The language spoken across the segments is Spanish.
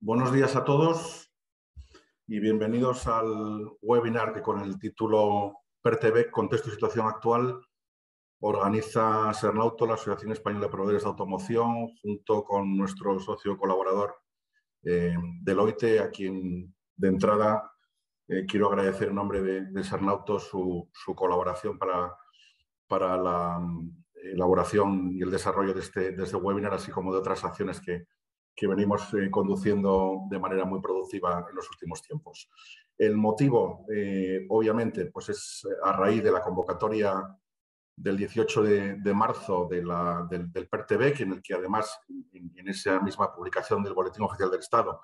Buenos días a todos y bienvenidos al webinar que con el título PERTEBEC, Contexto y Situación Actual, organiza Sernauto, la Asociación Española de Proveedores de Automoción, junto con nuestro socio colaborador eh, Deloitte, a quien de entrada eh, quiero agradecer en nombre de, Sernauto su, colaboración para, para la mm, elaboración y el desarrollo este, de este webinar, así como de otras acciones que, que venimos eh, conduciendo de manera muy productiva en los últimos tiempos. El motivo, eh, obviamente, pues es eh, a raíz de la convocatoria del 18 de, marzo del, del PERTEBEC, en el que además, en, esa misma publicación del Boletín Oficial del Estado,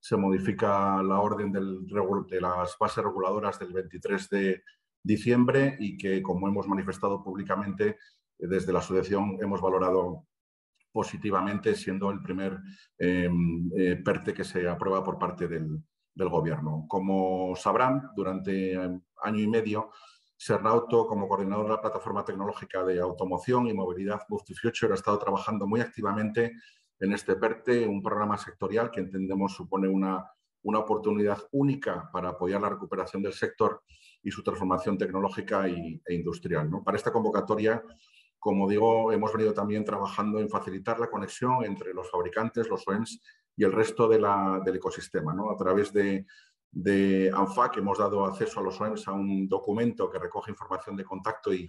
se modifica la orden del, de las bases reguladoras del 23 de diciembre y que, como hemos manifestado públicamente, desde la asociación hemos valorado positivamente, siendo el primer em, eh, PERTE que se aprueba por parte del, Gobierno. Como sabrán, durante em, año y medio, Sernauto, como coordinador de la plataforma tecnológica de automoción y movilidad Move to Future, ha estado trabajando muy activamente en este PERTE, un programa sectorial que entendemos supone una, una oportunidad única para apoyar la recuperación del sector y su transformación tecnológica e industrial. ¿no? Para esta convocatoria, como digo, hemos venido también trabajando en facilitar la conexión entre los fabricantes, los OEMs y el resto del ecosistema. A través de, de ANFAC hemos dado acceso a los OEMs a un documento que recoge información de contacto y,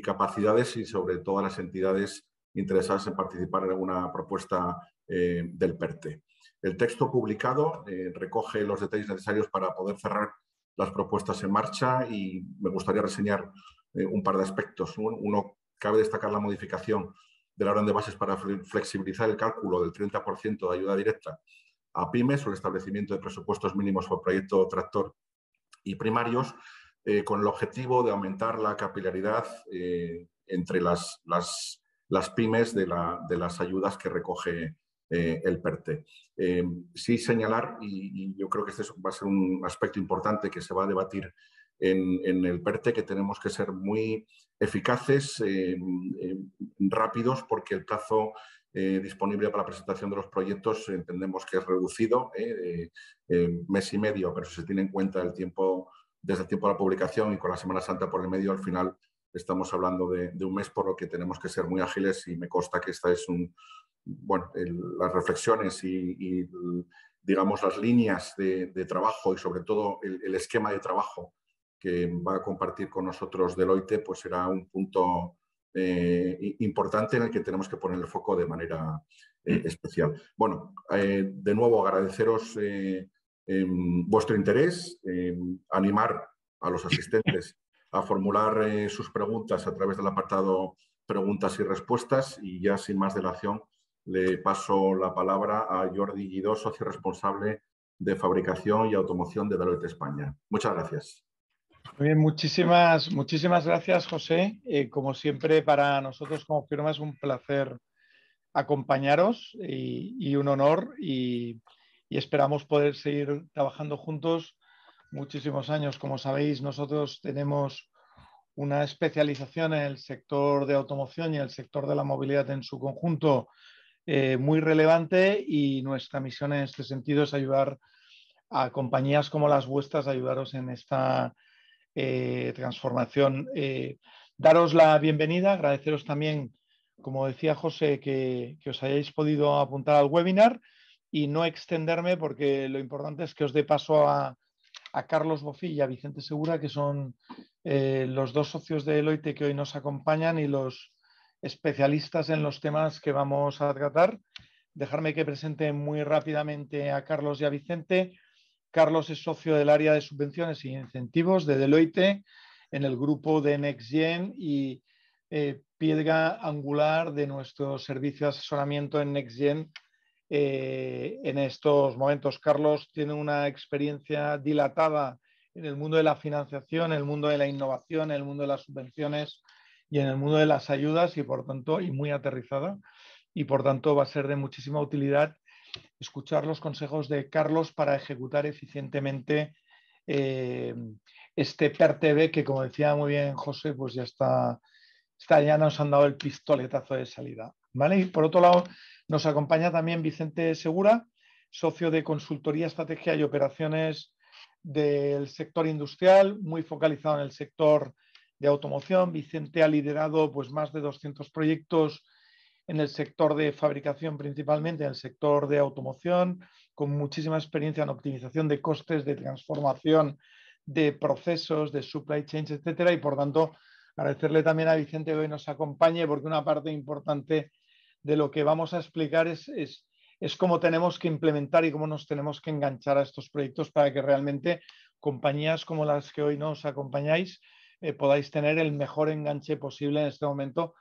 capacidades y sobre todas las entidades interesadas en participar en alguna propuesta eh, del PERTE. El texto publicado eh, recoge los detalles necesarios para poder cerrar las propuestas en marcha y me gustaría reseñar eh, un par de aspectos. Uno Cabe destacar la modificación de la orden de bases para flexibilizar el cálculo del 30% de ayuda directa a pymes o el establecimiento de presupuestos mínimos por proyecto tractor y primarios, eh, con el objetivo de aumentar la capilaridad eh, entre las, pymes de, las ayudas que recoge eh, el PERTE. sí señalar, y, yo creo que este va a ser un aspecto importante que se va a debatir en el PERTE, que tenemos que ser muy eficaces, eh, eh, rápidos, porque el plazo eh, disponible para la presentación de los proyectos entendemos que es reducido, mes y medio, pero si se tiene en cuenta el tiempo desde el tiempo de la publicación y con la Semana Santa por el medio, al final estamos hablando de, un mes, por lo que tenemos que ser muy ágiles y me consta que esta es un, bueno, las reflexiones y, digamos las líneas de, trabajo y sobre todo el esquema de trabajo que va a compartir con nosotros Deloitte, pues será un punto eh, importante en el que tenemos que poner el foco de manera eh, mm. especial. Bueno, eh, de nuevo agradeceros em, vuestro interés, em, animar a los asistentes a formular sus preguntas a través del apartado preguntas y respuestas y ya sin más dilación le paso la palabra a Jordi Guido, socio responsable de fabricación y automoción de Deloitte España. Muchas gracias. Muy bien, muchísimas, muchísimas gracias, José. Eh, como siempre, para nosotros como firma es un placer acompañaros y, un honor y, esperamos poder seguir trabajando juntos muchísimos años. Como sabéis, nosotros tenemos una especialización en el sector de automoción y el sector de la movilidad en su conjunto eh, muy relevante y nuestra misión en este sentido es ayudar a compañías como las vuestras a ayudaros en esta eh, transformación. Eh, daros la bienvenida, agradeceros también, como decía José, que, os hayáis podido apuntar al webinar y no extenderme porque lo importante es que os dé paso a, Carlos Bofi y a Vicente Segura, que son eh, los dos socios de Eloite que hoy nos acompañan y los especialistas en los temas que vamos a tratar. Dejarme que presente muy rápidamente a Carlos y a Vicente. Carlos es socio del área de subvenciones e incentivos de Deloitte en el grupo de NextGen y eh, piedra angular de nuestro servicio de asesoramiento en NextGen eh, en estos momentos. Carlos tiene una experiencia dilatada en el mundo de la financiación, en el mundo de la innovación, en el mundo de las subvenciones y en el mundo de las ayudas y por tanto y muy aterrizada y por tanto va a ser de muchísima utilidad escuchar los consejos de Carlos para ejecutar eficientemente eh, este PERTV que, como decía muy bien José, pues ya está, ya nos han dado el pistoletazo de salida. ¿vale? Y por otro lado, nos acompaña también Vicente Segura, socio de Consultoría, Estrategia y Operaciones del sector industrial, muy focalizado en el sector de automoción. Vicente ha liderado pues, más de 200 proyectos en el sector de fabricación principalmente, en el sector de automoción, con muchísima experiencia en optimización de costes, de transformación de procesos, de supply chains, etcétera, y por tanto agradecerle también a Vicente que hoy nos acompañe, porque una parte importante de lo que vamos a explicar es, es, cómo tenemos que implementar y cómo nos tenemos que enganchar a estos proyectos para que realmente compañías como las que hoy nos acompañáis eh, podáis tener el mejor enganche posible en este momento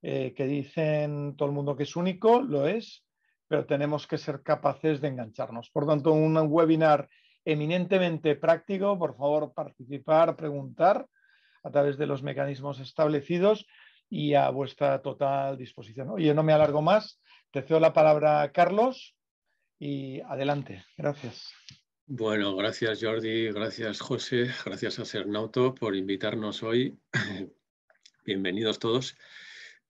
eh, que dicen todo el mundo que es único, lo es, pero tenemos que ser capaces de engancharnos. Por tanto, un webinar eminentemente práctico, por favor, participar, preguntar a través de los mecanismos establecidos y a vuestra total disposición. Oye, no me alargo más, te cedo la palabra a Carlos y adelante. Gracias. Bueno, gracias Jordi, gracias José, gracias a Sernauto por invitarnos hoy. Bienvenidos todos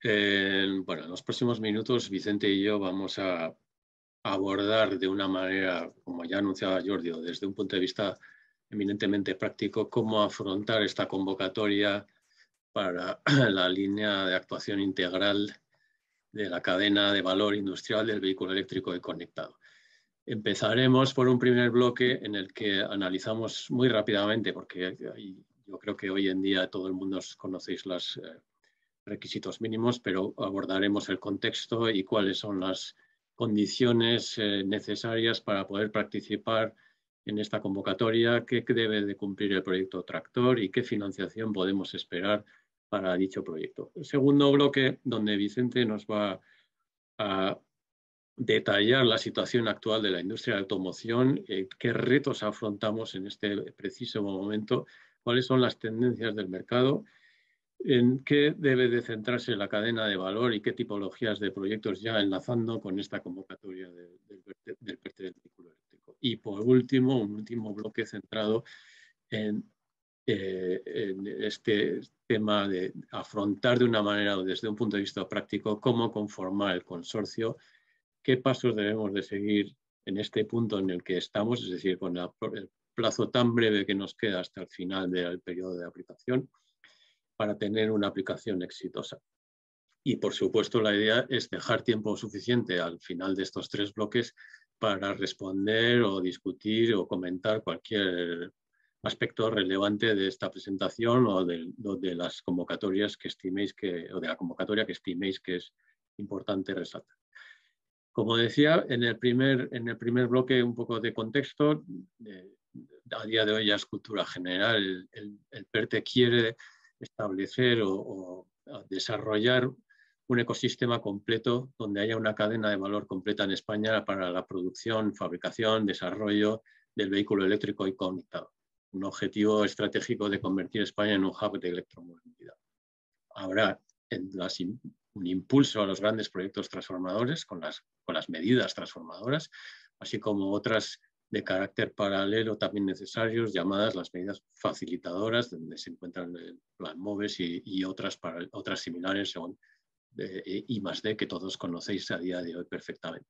bueno, en los próximos minutos Vicente y yo vamos a abordar de una manera, como ya anunciaba Jordi, desde un punto de vista eminentemente práctico, cómo afrontar esta convocatoria para la línea de actuación integral de la cadena de valor industrial del vehículo eléctrico y conectado. Empezaremos por un primer bloque en el que analizamos muy rápidamente, porque yo creo que hoy en día todo el mundo conocéis las... Eh, requisitos mínimos, pero abordaremos el contexto y cuáles son las condiciones eh, necesarias para poder participar en esta convocatoria, qué debe de cumplir el proyecto tractor y qué financiación podemos esperar para dicho proyecto. El segundo bloque, donde Vicente nos va a detallar la situación actual de la industria de automoción, eh, qué retos afrontamos en este preciso momento, cuáles son las tendencias del mercado en qué debe de centrarse la cadena de valor y qué tipologías de proyectos ya enlazando con esta convocatoria del eléctrico. Y por último, un último bloque centrado eh, en, este tema de afrontar de una manera o desde un punto de vista práctico cómo conformar el consorcio, qué pasos debemos de seguir en este punto en el que estamos, es decir, con el plazo tan breve que nos queda hasta el final del periodo de aplicación, para tener una aplicación exitosa. Y por supuesto la idea es dejar tiempo suficiente al final de estos tres bloques para responder o discutir o comentar cualquier aspecto relevante de esta presentación o de, las convocatorias que estiméis que, o de la convocatoria que estiméis que es importante resaltar. Como decía, en el primer, en el primer bloque un poco de contexto, eh, a día de hoy ya es cultura general, el, el PERTE quiere establecer o, desarrollar un ecosistema completo donde haya una cadena de valor completa en España para la producción, fabricación, desarrollo del vehículo eléctrico y conectado. Un objetivo estratégico de convertir España en un hub de electromovilidad. Habrá un impulso a los grandes proyectos transformadores con las, con las medidas transformadoras, así como otras de carácter paralelo también necesarios, llamadas las medidas facilitadoras, donde se encuentran el eh, plan MOVES y, otras, otras similares según de eh, eh, I más D que todos conocéis a día de hoy perfectamente.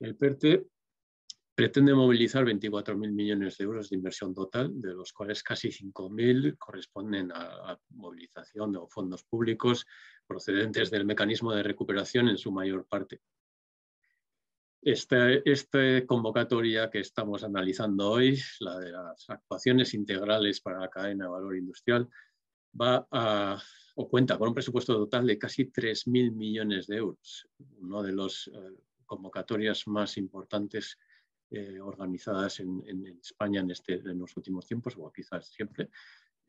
El PERTE pretende movilizar 24.000 millones de euros de inversión total, de los cuales casi 5.000 corresponden a, a, movilización de fondos públicos procedentes del mecanismo de recuperación en su mayor parte. Este, esta, convocatoria que estamos analizando hoy, la de las actuaciones integrales para la cadena de valor industrial, va a, o cuenta con un presupuesto total de casi 3.000 millones de euros, una de las eh, convocatorias más importantes eh, organizadas en, España en, este, en, los últimos tiempos, o quizás siempre,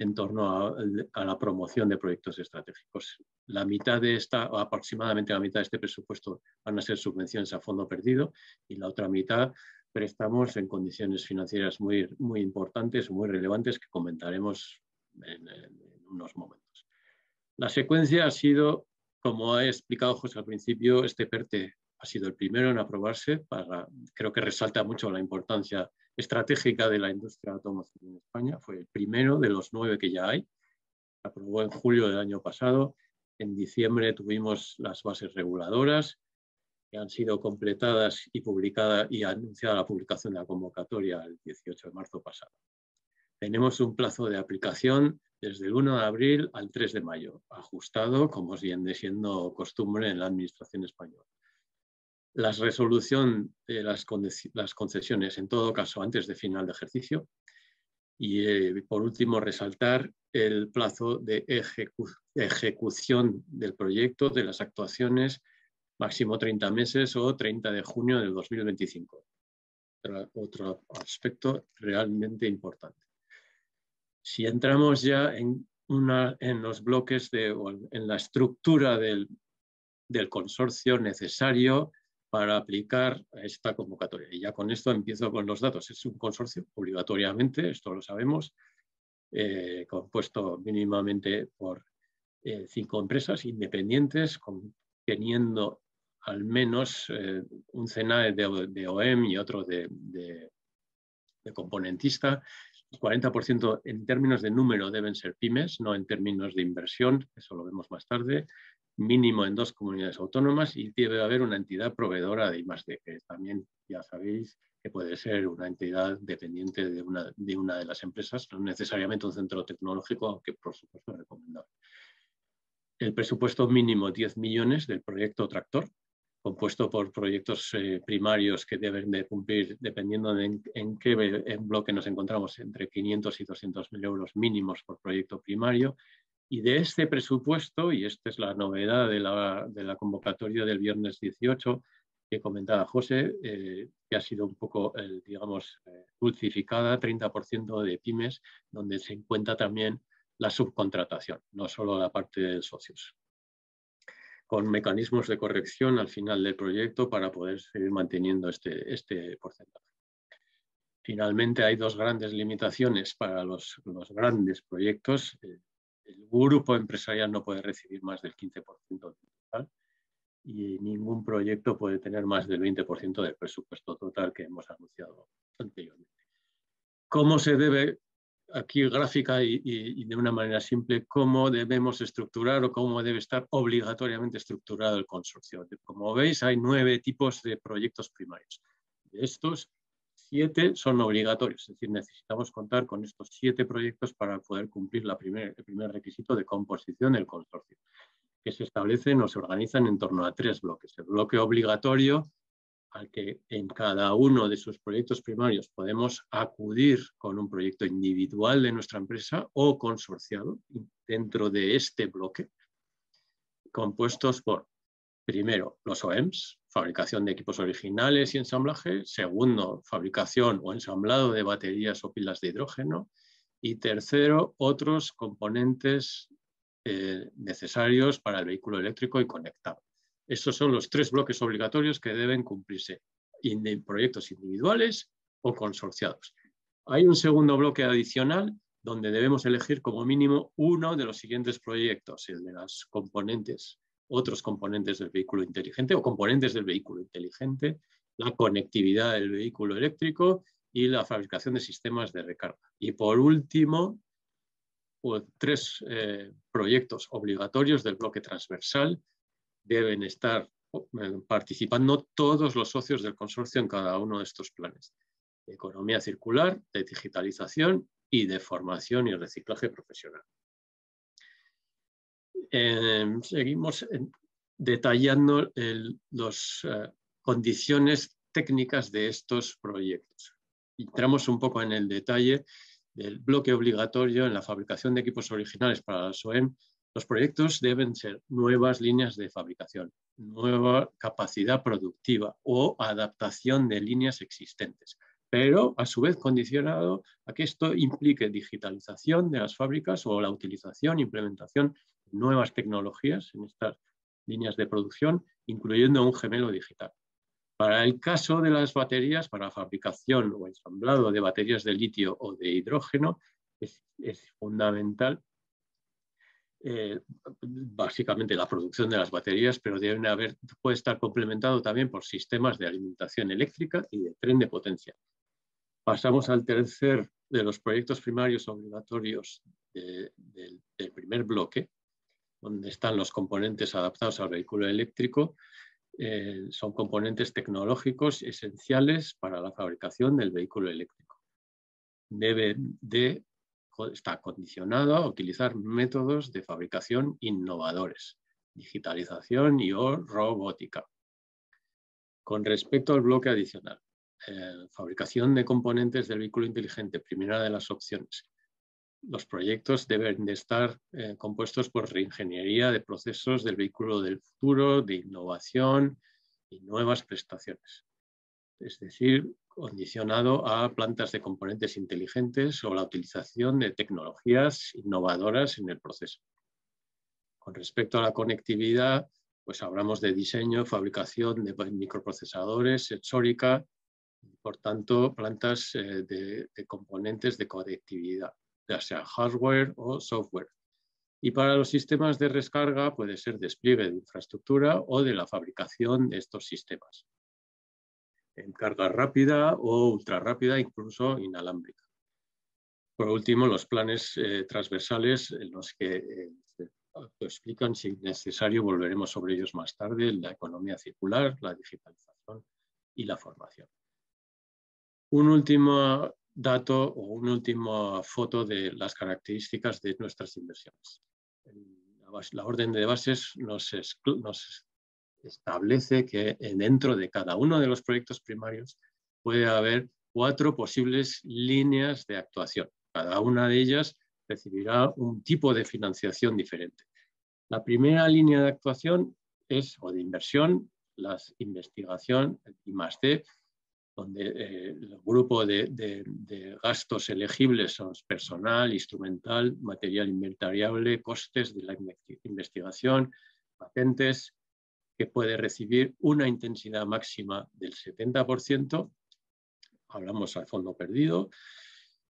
en torno a, la promoción de proyectos estratégicos. La mitad de esta, aproximadamente la mitad de este presupuesto van a ser subvenciones a fondo perdido y la otra mitad préstamos en condiciones financieras muy, muy importantes, muy relevantes que comentaremos en, unos momentos. La secuencia ha sido, como ha explicado José al principio, este PERTE e ha sido el primero en aprobarse. Para, creo que resalta mucho la importancia estratégica de la industria automotriz en España. Fue el primero de los nueve que ya hay. aprobó en julio del año pasado. En diciembre tuvimos las bases reguladoras que han sido completadas y publicada y anunciada la publicación de la convocatoria el 18 de marzo pasado. Tenemos un plazo de aplicación desde el 1 de abril al 3 de mayo, ajustado, como viene siendo costumbre en la Administración española la resolución de las, concesiones, en todo caso, antes de final de ejercicio. Y eh, por último, resaltar el plazo de ejecución del proyecto, de las actuaciones, máximo 30 meses o 30 de junio del 2025. Otro aspecto realmente importante. Si entramos ya en, una, en los bloques de, o en la estructura del, del consorcio necesario para aplicar esta convocatoria. Y ya con esto empiezo con los datos. Es un consorcio, obligatoriamente, esto lo sabemos, eh, compuesto mínimamente por eh, cinco empresas independientes, con, teniendo al menos eh, un CENAE de, OEM y otro de, de, de componentista. El 40% en términos de número deben ser pymes, no en términos de inversión, eso lo vemos más tarde mínimo en dos comunidades autónomas y debe haber una entidad proveedora de I+D, que también ya sabéis que puede ser una entidad dependiente de una, de las empresas, no necesariamente un centro tecnológico, aunque por supuesto es recomendable. El presupuesto mínimo 10 millones del proyecto Tractor, compuesto por proyectos eh, primarios que deben de cumplir, dependiendo en, en, qué bloque nos encontramos, entre 500 y 200 mil euros mínimos por proyecto primario y de este presupuesto, y esta es la novedad de la, convocatoria del viernes 18 que comentaba José, eh, que ha sido un poco, digamos, eh, dulcificada, 30% de pymes, donde se encuentra también la subcontratación, no solo la parte de socios con mecanismos de corrección al final del proyecto para poder seguir manteniendo este, este porcentaje. Finalmente, hay dos grandes limitaciones para los, grandes proyectos. Eh, el grupo empresarial no puede recibir más del 15% del total y ningún proyecto puede tener más del 20% del presupuesto total que hemos anunciado anteriormente. ¿Cómo se debe, aquí gráfica y, de una manera simple, cómo debemos estructurar o cómo debe estar obligatoriamente estructurado el consorcio? Como veis, hay nueve tipos de proyectos primarios. De estos, siete son obligatorios, es decir, necesitamos contar con estos siete proyectos para poder cumplir el primer requisito de composición del consorcio, que se establecen o se organizan en torno a tres bloques. El bloque obligatorio, al que en cada uno de sus proyectos primarios podemos acudir con un proyecto individual de nuestra empresa o consorciado dentro de este bloque, compuestos por Primero, los OEMs, fabricación de equipos originales y ensamblaje. Segundo, fabricación o ensamblado de baterías o pilas de hidrógeno. Y tercero, otros componentes eh, necesarios para el vehículo eléctrico y conectado. Estos son los tres bloques obligatorios que deben cumplirse en proyectos individuales o consorciados. Hay un segundo bloque adicional donde debemos elegir como mínimo uno de los siguientes proyectos, el de las componentes otros componentes del vehículo inteligente o componentes del vehículo inteligente, la conectividad del vehículo eléctrico y la fabricación de sistemas de recarga. Y por último, pues, tres eh, proyectos obligatorios del bloque transversal. Deben estar eh, participando todos los socios del consorcio en cada uno de estos planes. economía circular, de digitalización y de formación y reciclaje profesional. Eh, seguimos eh, detallando las eh, condiciones técnicas de estos proyectos. Entramos un poco en el detalle del bloque obligatorio en la fabricación de equipos originales para la SOEM. Los proyectos deben ser nuevas líneas de fabricación, nueva capacidad productiva o adaptación de líneas existentes, pero a su vez condicionado a que esto implique digitalización de las fábricas o la utilización, e implementación nuevas tecnologías en estas líneas de producción, incluyendo un gemelo digital. Para el caso de las baterías, para la fabricación o ensamblado de baterías de litio o de hidrógeno, es, fundamental eh, básicamente la producción de las baterías, pero deben haber, puede estar complementado también por sistemas de alimentación eléctrica y de tren de potencia. Pasamos al tercer de los proyectos primarios obligatorios del primer bloque, donde están los componentes adaptados al vehículo eléctrico, eh, son componentes tecnológicos esenciales para la fabricación del vehículo eléctrico. Debe de, está condicionado a utilizar métodos de fabricación innovadores, digitalización y o robótica. Con respecto al bloque adicional, eh, fabricación de componentes del vehículo inteligente, primera de las opciones los proyectos deben de estar eh, compuestos por reingeniería de procesos del vehículo del futuro, de innovación y nuevas prestaciones. Es decir, condicionado a plantas de componentes inteligentes o la utilización de tecnologías innovadoras en el proceso. Con respecto a la conectividad, pues hablamos de diseño, fabricación de microprocesadores, sensórica, por tanto, plantas eh, de componentes de conectividad ya sea hardware o software. Y para los sistemas de descarga puede ser despliegue de infraestructura o de la fabricación de estos sistemas. En carga rápida o ultra rápida, incluso inalámbrica. Por último, los planes eh, transversales, en los que eh, explican, si necesario volveremos sobre ellos más tarde, la economía circular, la digitalización y la formación. Un último dato o una última foto de las características de nuestras inversiones. La orden de bases nos, establece que dentro de cada uno de los proyectos primarios puede haber cuatro posibles líneas de actuación. Cada una de ellas recibirá un tipo de financiación diferente. La primera línea de actuación es, o de inversión, la investigación el más donde eh, el grupo de, gastos elegibles son personal, instrumental, material inventariable, costes de la investigación, patentes, que puede recibir una intensidad máxima del 70%, hablamos al fondo perdido,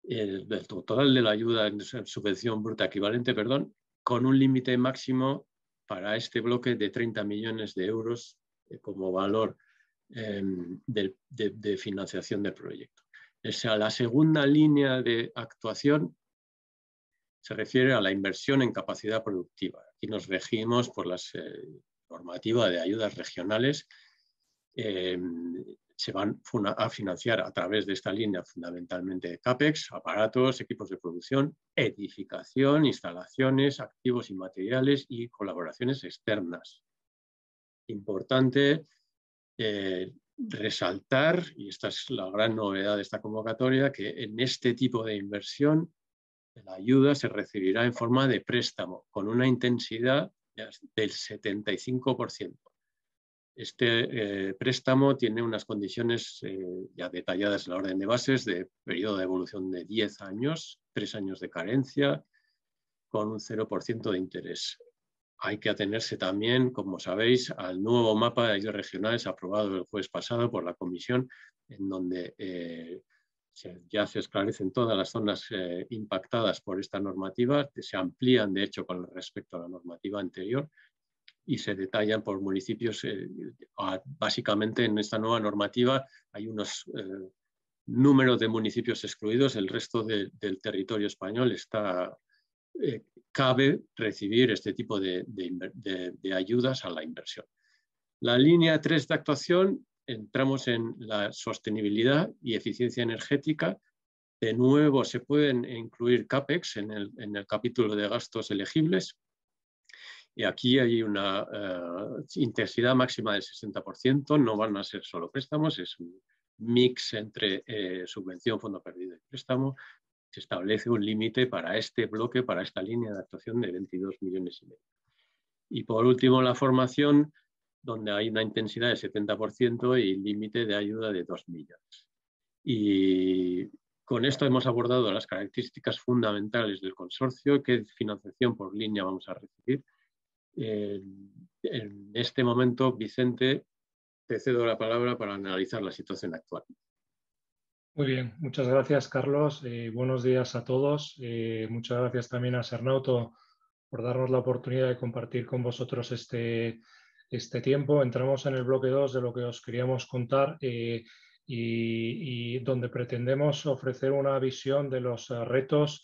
el, del total de la ayuda en subvención bruta equivalente, perdón, con un límite máximo para este bloque de 30 millones de euros eh, como valor Em, de, financiación del proyecto. la segunda línea de actuación se refiere a la inversión en capacidad productiva. Aquí nos regimos por la eh, normativa de ayudas regionales. Em, se van a financiar a través de esta línea fundamentalmente CAPEX, aparatos, equipos de producción, edificación, instalaciones, activos y materiales y colaboraciones externas. Importante eh, resaltar, y esta es la gran novedad de esta convocatoria, que en este tipo de inversión la ayuda se recibirá en forma de préstamo con una intensidad del 75%. Este eh, préstamo tiene unas condiciones eh, ya detalladas en la orden de bases de periodo de evolución de 10 años, 3 años de carencia, con un 0% de interés hay que atenerse también, como sabéis, al nuevo mapa de ayudas regionales aprobado el jueves pasado por la Comisión, en donde eh, ya se esclarecen todas las zonas eh, impactadas por esta normativa, que se amplían, de hecho, con respecto a la normativa anterior y se detallan por municipios. Eh, básicamente, en esta nueva normativa hay unos números de municipios excluidos, el resto del territorio español está eh, cabe recibir este tipo de, ayudas a la inversión. La línea 3 de actuación, entramos en la sostenibilidad y eficiencia energética. De nuevo, se pueden incluir CAPEX en el, capítulo de gastos elegibles. Y aquí hay una eh, intensidad máxima del 60%, no van a ser solo préstamos, es un mix entre eh, subvención, fondo perdido y préstamo, se establece un límite para este bloque, para esta línea de actuación de 22 millones y medio. Y por último, la formación, donde hay una intensidad de 70% y límite de ayuda de 2 millones. Y con esto hemos abordado las características fundamentales del consorcio, qué financiación por línea vamos a recibir. en este momento, Vicente, te cedo la palabra para analizar la situación actual. Muy bien, muchas gracias Carlos. Eh, buenos días a todos. Eh, muchas gracias también a Sernauto por darnos la oportunidad de compartir con vosotros este, este tiempo. Entramos en el bloque 2 de lo que os queríamos contar eh, y, y, donde pretendemos ofrecer una visión de los retos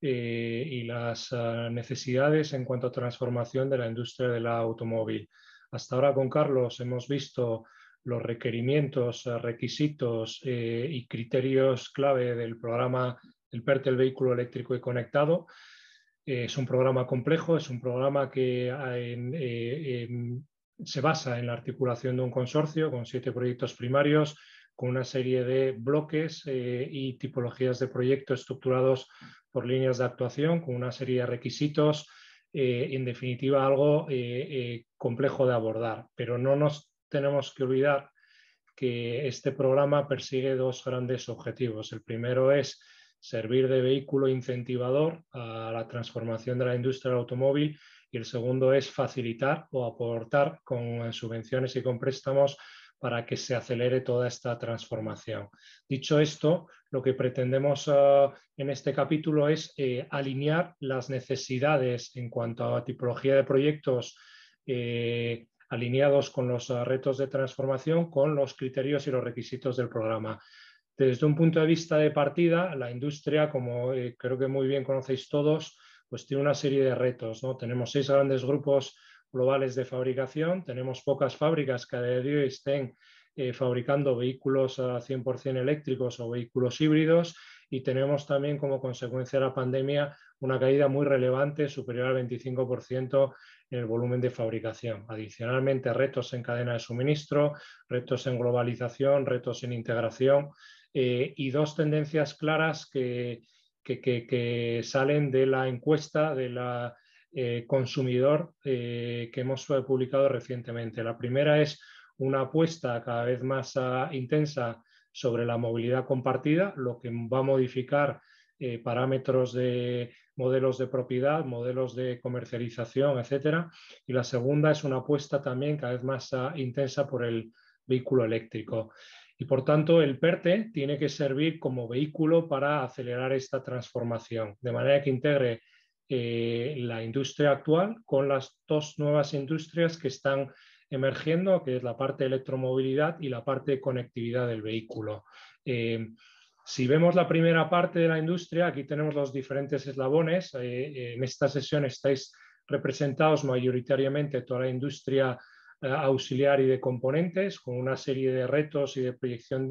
y las necesidades en cuanto a transformación de la industria del automóvil. Hasta ahora con Carlos hemos visto los requerimientos, eh, requisitos eh, y criterios clave del programa del PERTE, el vehículo eléctrico y conectado. Eh, es un programa complejo, es un programa que ah, se basa en la articulación de un consorcio con siete proyectos primarios, con una serie de bloques y tipologías de proyectos estructurados por líneas de actuación, con una serie de requisitos, en definitiva algo complejo de abordar, pero no nos tenemos que olvidar que este programa persigue dos grandes objetivos. El primero es servir de vehículo incentivador a la transformación de la industria del automóvil y el segundo es facilitar o aportar con subvenciones y con préstamos para que se acelere toda esta transformación. Dicho esto, lo que pretendemos ah, en este capítulo es eh, alinear las necesidades en cuanto a tipología de proyectos eh, alineados con los ah, retos de transformación, con los criterios y los requisitos del programa. Desde un punto de vista de partida, la industria, como eh, creo que muy bien conocéis todos, pues tiene una serie de retos. Tenemos seis grandes grupos globales de fabricación, tenemos pocas fábricas que a día de hoy estén eh, fabricando vehículos 100% ah, eléctricos o vehículos híbridos, y tenemos también como consecuencia de la pandemia una caída muy relevante, superior al 25% en el volumen de fabricación. Adicionalmente, retos en cadena de suministro, retos en globalización, retos en integración eh, y dos tendencias claras que, que, salen de la encuesta de la eh, consumidor eh, que hemos publicado recientemente. La primera es una apuesta cada vez más ah, intensa sobre la movilidad compartida, lo que va a modificar eh, parámetros de modelos de propiedad, modelos de comercialización, etcétera. Y la segunda es una apuesta también cada vez más ah, intensa por el vehículo eléctrico. Y por tanto, el PERTE tiene que servir como vehículo para acelerar esta transformación, de manera que integre eh, la industria actual con las dos nuevas industrias que están emergiendo, que es la parte de electromovilidad y la parte de conectividad del vehículo. Eh, si vemos la primera parte de la industria, aquí tenemos los diferentes eslabones. Eh, eh, en esta sesión estáis representados mayoritariamente toda la industria auxiliar y de componentes, con una serie de retos y de proyección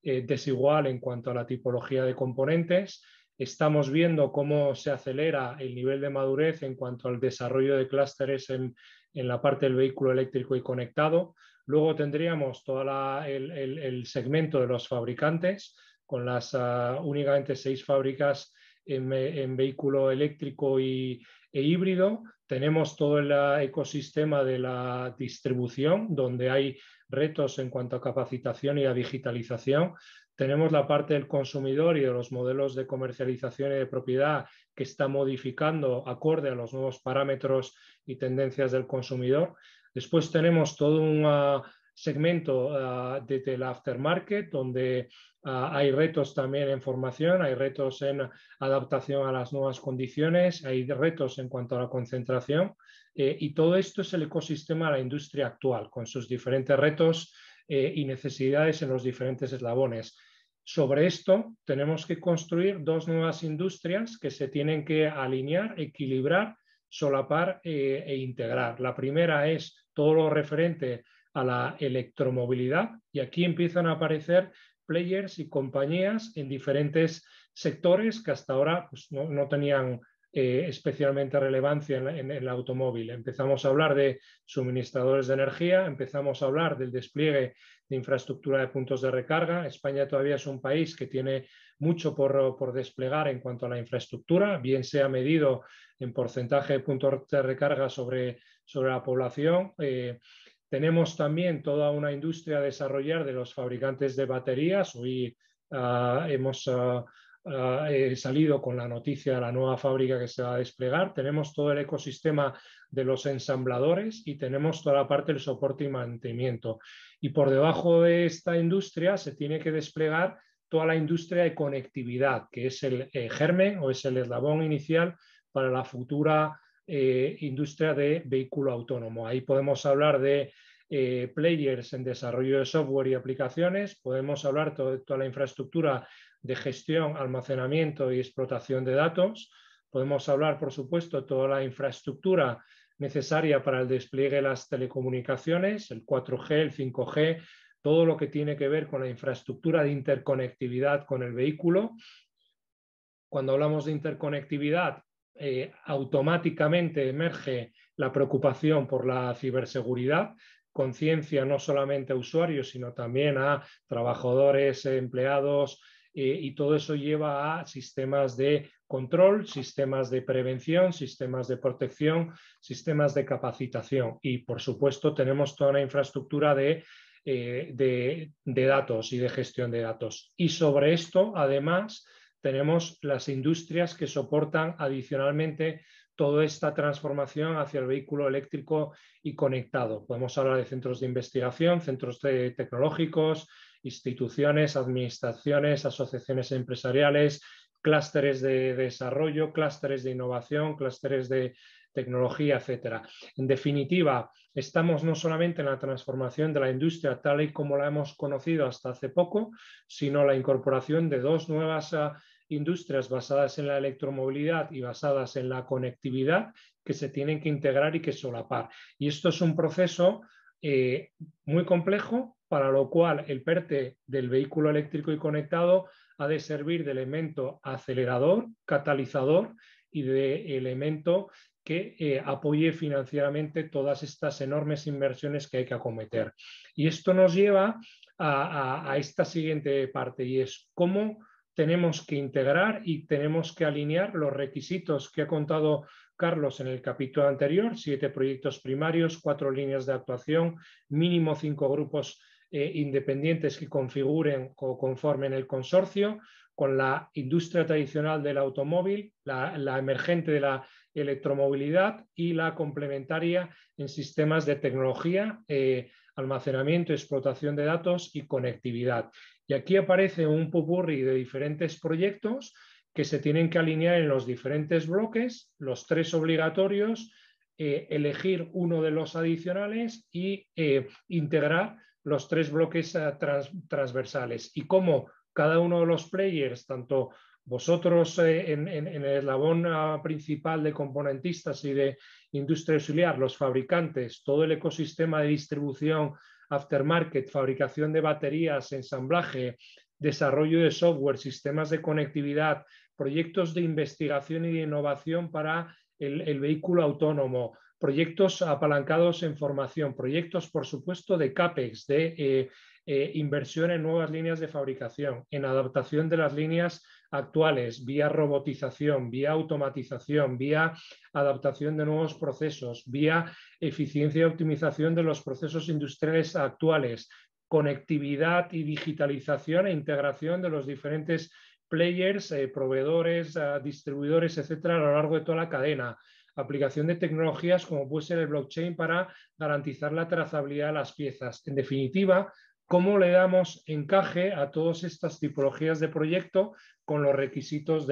desigual en cuanto a la tipología de componentes. Estamos viendo cómo se acelera el nivel de madurez en cuanto al desarrollo de clústeres en, en la parte del vehículo eléctrico y conectado. Luego tendríamos todo el, segmento de los fabricantes, con las ah, únicamente seis fábricas en, vehículo eléctrico y, e híbrido. Tenemos todo el ah, ecosistema de la distribución, donde hay retos en cuanto a capacitación y a digitalización. Tenemos la parte del consumidor y de los modelos de comercialización y de propiedad que está modificando acorde a los nuevos parámetros y tendencias del consumidor. Después tenemos todo un ah, segmento ah, de, del aftermarket donde ah, hay retos también en formación, hay retos en adaptación a las nuevas condiciones, hay retos en cuanto a la concentración eh, y todo esto es el ecosistema de la industria actual con sus diferentes retos eh, y necesidades en los diferentes eslabones. Sobre esto tenemos que construir dos nuevas industrias que se tienen que alinear, equilibrar, solapar eh, e integrar. La primera es todo lo referente a la electromovilidad y aquí empiezan a aparecer players y compañías en diferentes sectores que hasta ahora pues, no, tenían eh, especialmente relevancia en, el automóvil. Empezamos a hablar de suministradores de energía, empezamos a hablar del despliegue de infraestructura de puntos de recarga. España todavía es un país que tiene mucho por, por desplegar en cuanto a la infraestructura, bien sea medido en porcentaje de puntos de recarga sobre, sobre la población. Eh, tenemos también toda una industria a desarrollar de los fabricantes de baterías. Hoy ah, hemos... Ah, eh, he salido con la noticia de la nueva fábrica que se va a desplegar. Tenemos todo el ecosistema de los ensambladores y tenemos toda la parte del soporte y mantenimiento. Y por debajo de esta industria se tiene que desplegar toda la industria de conectividad, que es el eh, germen o es el eslabón inicial para la futura eh, industria de vehículo autónomo. Ahí podemos hablar de players en desarrollo de software y aplicaciones, podemos hablar de toda la infraestructura de gestión, almacenamiento y explotación de datos. Podemos hablar, por supuesto, toda la infraestructura necesaria para el despliegue de las telecomunicaciones, el 4G, el 5G, todo lo que tiene que ver con la infraestructura de interconectividad con el vehículo. Cuando hablamos de interconectividad, eh, automáticamente emerge la preocupación por la ciberseguridad, conciencia no solamente a usuarios, sino también a trabajadores, empleados, eh, y todo eso lleva a sistemas de control, sistemas de prevención, sistemas de protección, sistemas de capacitación y, por supuesto, tenemos toda una infraestructura eh, de, datos y de gestión de datos. Y sobre esto, además, tenemos las industrias que soportan adicionalmente toda esta transformación hacia el vehículo eléctrico y conectado. Podemos hablar de centros de investigación, centros tecnológicos, instituciones, administraciones, asociaciones empresariales, clústeres de desarrollo, clústeres de innovación, clústeres de tecnología, etcétera. En definitiva, estamos no solamente en la transformación de la industria tal y como la hemos conocido hasta hace poco, sino la incorporación de dos nuevas ah, industrias basadas en la electromovilidad y basadas en la conectividad que se tienen que integrar y que solapar. Y esto es un proceso eh, muy complejo, para lo cual el PERTE del vehículo eléctrico y conectado ha de servir de elemento acelerador, catalizador y de elemento que eh, apoye financieramente todas estas enormes inversiones que hay que acometer. Y esto nos lleva a, a esta siguiente parte y es cómo tenemos que integrar y tenemos que alinear los requisitos que ha contado Carlos en el capítulo anterior, siete proyectos primarios, cuatro líneas de actuación, mínimo cinco grupos eh, independientes que configuren o conformen el consorcio, con la industria tradicional del automóvil, la, emergente de la electromovilidad y la complementaria en sistemas de tecnología, eh, almacenamiento, explotación de datos y conectividad. Y aquí aparece un pupurri de diferentes proyectos que se tienen que alinear en los diferentes bloques, los tres obligatorios, eh, elegir uno de los adicionales y integrar los tres bloques eh, transversales y cómo cada uno de los players, tanto vosotros eh, en, el eslabón ah, principal de componentistas y de industria auxiliar, los fabricantes, todo el ecosistema de distribución, aftermarket, fabricación de baterías, ensamblaje, desarrollo de software, sistemas de conectividad, proyectos de investigación y de innovación para el vehículo autónomo, proyectos apalancados en formación, proyectos, por supuesto, de CAPEX, de eh, eh, inversión en nuevas líneas de fabricación, en adaptación de las líneas actuales, vía robotización, vía automatización, vía adaptación de nuevos procesos, vía eficiencia y optimización de los procesos industriales actuales, conectividad y digitalización e integración de los diferentes players, eh, proveedores, ah, distribuidores, etcétera, a lo largo de toda la cadena aplicación de tecnologías como puede ser el blockchain para garantizar la trazabilidad de las piezas. En definitiva, cómo le damos encaje a todas estas tipologías de proyecto con los requisitos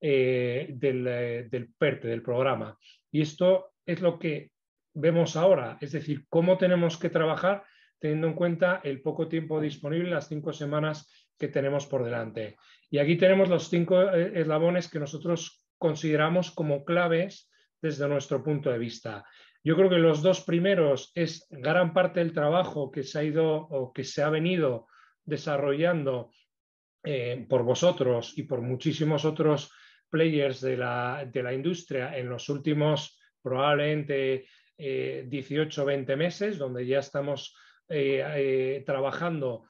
eh, del, eh, del PERTE, del programa. Y esto es lo que vemos ahora, es decir, cómo tenemos que trabajar teniendo en cuenta el poco tiempo disponible, las cinco semanas que tenemos por delante. Y aquí tenemos los cinco eh, eslabones que nosotros consideramos como claves desde nuestro punto de vista. Yo creo que los dos primeros es gran parte del trabajo que se ha ido o que se ha venido desarrollando eh, por vosotros y por muchísimos otros players de la, industria en los últimos probablemente 18 18 20 meses, donde ya estamos eh, eh, trabajando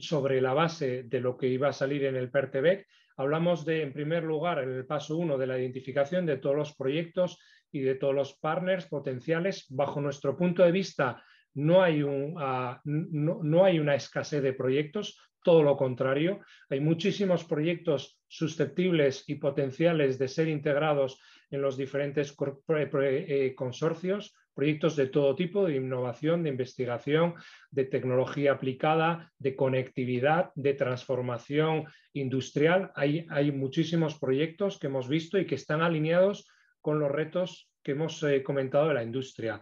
sobre la base de lo que iba a salir en el PERTEBEC Hablamos de, en primer lugar, en el paso uno de la identificación de todos los proyectos y de todos los partners potenciales. Bajo nuestro punto de vista, no hay ah, una escasez de proyectos, todo lo contrario. Hay muchísimos proyectos susceptibles y potenciales de ser integrados en los diferentes eh, consorcios, proyectos de todo tipo, de innovación, de investigación, de tecnología aplicada, de conectividad, de transformación industrial. Hay, hay muchísimos proyectos que hemos visto y que están alineados con los retos que hemos eh, comentado de la industria.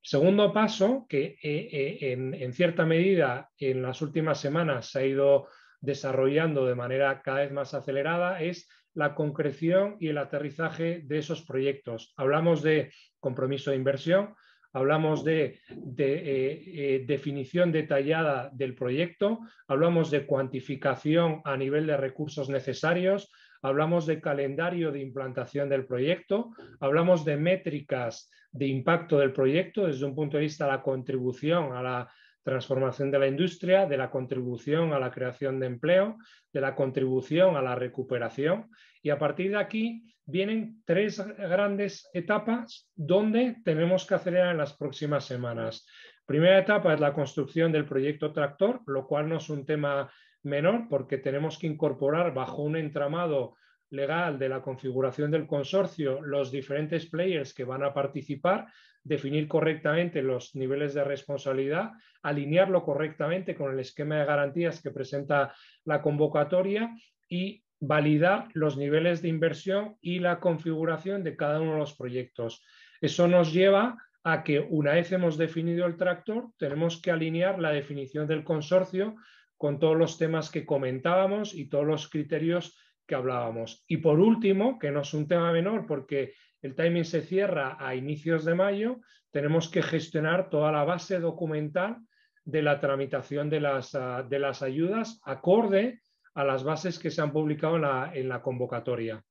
Segundo paso, que eh, eh, en cierta medida en las últimas semanas se ha ido desarrollando de manera cada vez más acelerada, es la concreción y el aterrizaje de esos proyectos. Hablamos de compromiso de inversión, hablamos de, eh, eh, definición detallada del proyecto, hablamos de cuantificación a nivel de recursos necesarios, hablamos de calendario de implantación del proyecto, hablamos de métricas de impacto del proyecto desde un punto de vista de la contribución a la transformación de la industria, de la contribución a la creación de empleo, de la contribución a la recuperación. Y a partir de aquí vienen tres grandes etapas donde tenemos que acelerar en las próximas semanas. Primera etapa es la construcción del proyecto tractor, lo cual no es un tema menor porque tenemos que incorporar bajo un entramado legal de la configuración del consorcio, los diferentes players que van a participar, definir correctamente los niveles de responsabilidad, alinearlo correctamente con el esquema de garantías que presenta la convocatoria y validar los niveles de inversión y la configuración de cada uno de los proyectos. Eso nos lleva a que una vez hemos definido el tractor, tenemos que alinear la definición del consorcio con todos los temas que comentábamos y todos los criterios que hablábamos. Y por último, que no es un tema menor porque el timing se cierra a inicios de mayo, tenemos que gestionar toda la base documental de la tramitación de las, ah, de las ayudas acorde a las bases que se han publicado en la convocatoria.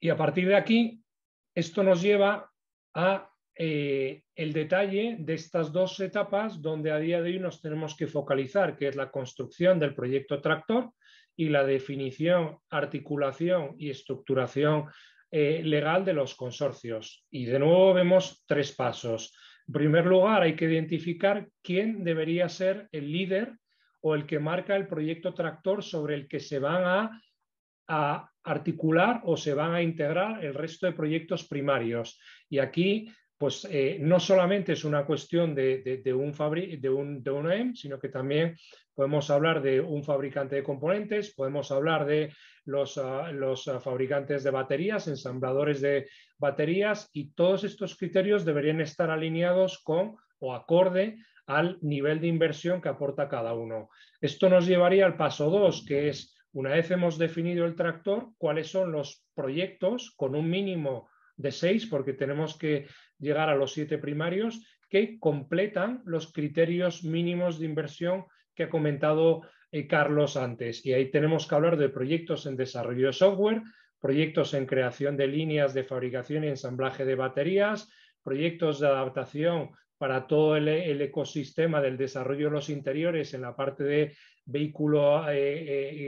Y a partir de aquí, esto nos lleva a eh, el detalle de estas dos etapas donde a día de hoy nos tenemos que focalizar, que es la construcción del proyecto tractor y la definición, articulación y estructuración eh, legal de los consorcios. Y de nuevo vemos tres pasos. En primer lugar, hay que identificar quién debería ser el líder o el que marca el proyecto tractor sobre el que se van a, a, articular o se van a integrar el resto de proyectos primarios. Y aquí pues eh, no solamente es una cuestión de, un fabric de, un, em, sino que también podemos hablar de un fabricante de componentes, podemos hablar de los, ah, los ah, fabricantes de baterías, ensambladores de baterías, y todos estos criterios deberían estar alineados con o acorde al nivel de inversión que aporta cada uno. Esto nos llevaría al paso dos, que es, una vez hemos definido el tractor, cuáles son los proyectos con un mínimo de seis, porque tenemos que llegar a los siete primarios, que completan los criterios mínimos de inversión que ha comentado eh, Carlos antes. Y ahí tenemos que hablar de proyectos en desarrollo de software, proyectos en creación de líneas de fabricación y ensamblaje de baterías, proyectos de adaptación para todo el, ecosistema del desarrollo de los interiores en la parte de vehículo eh,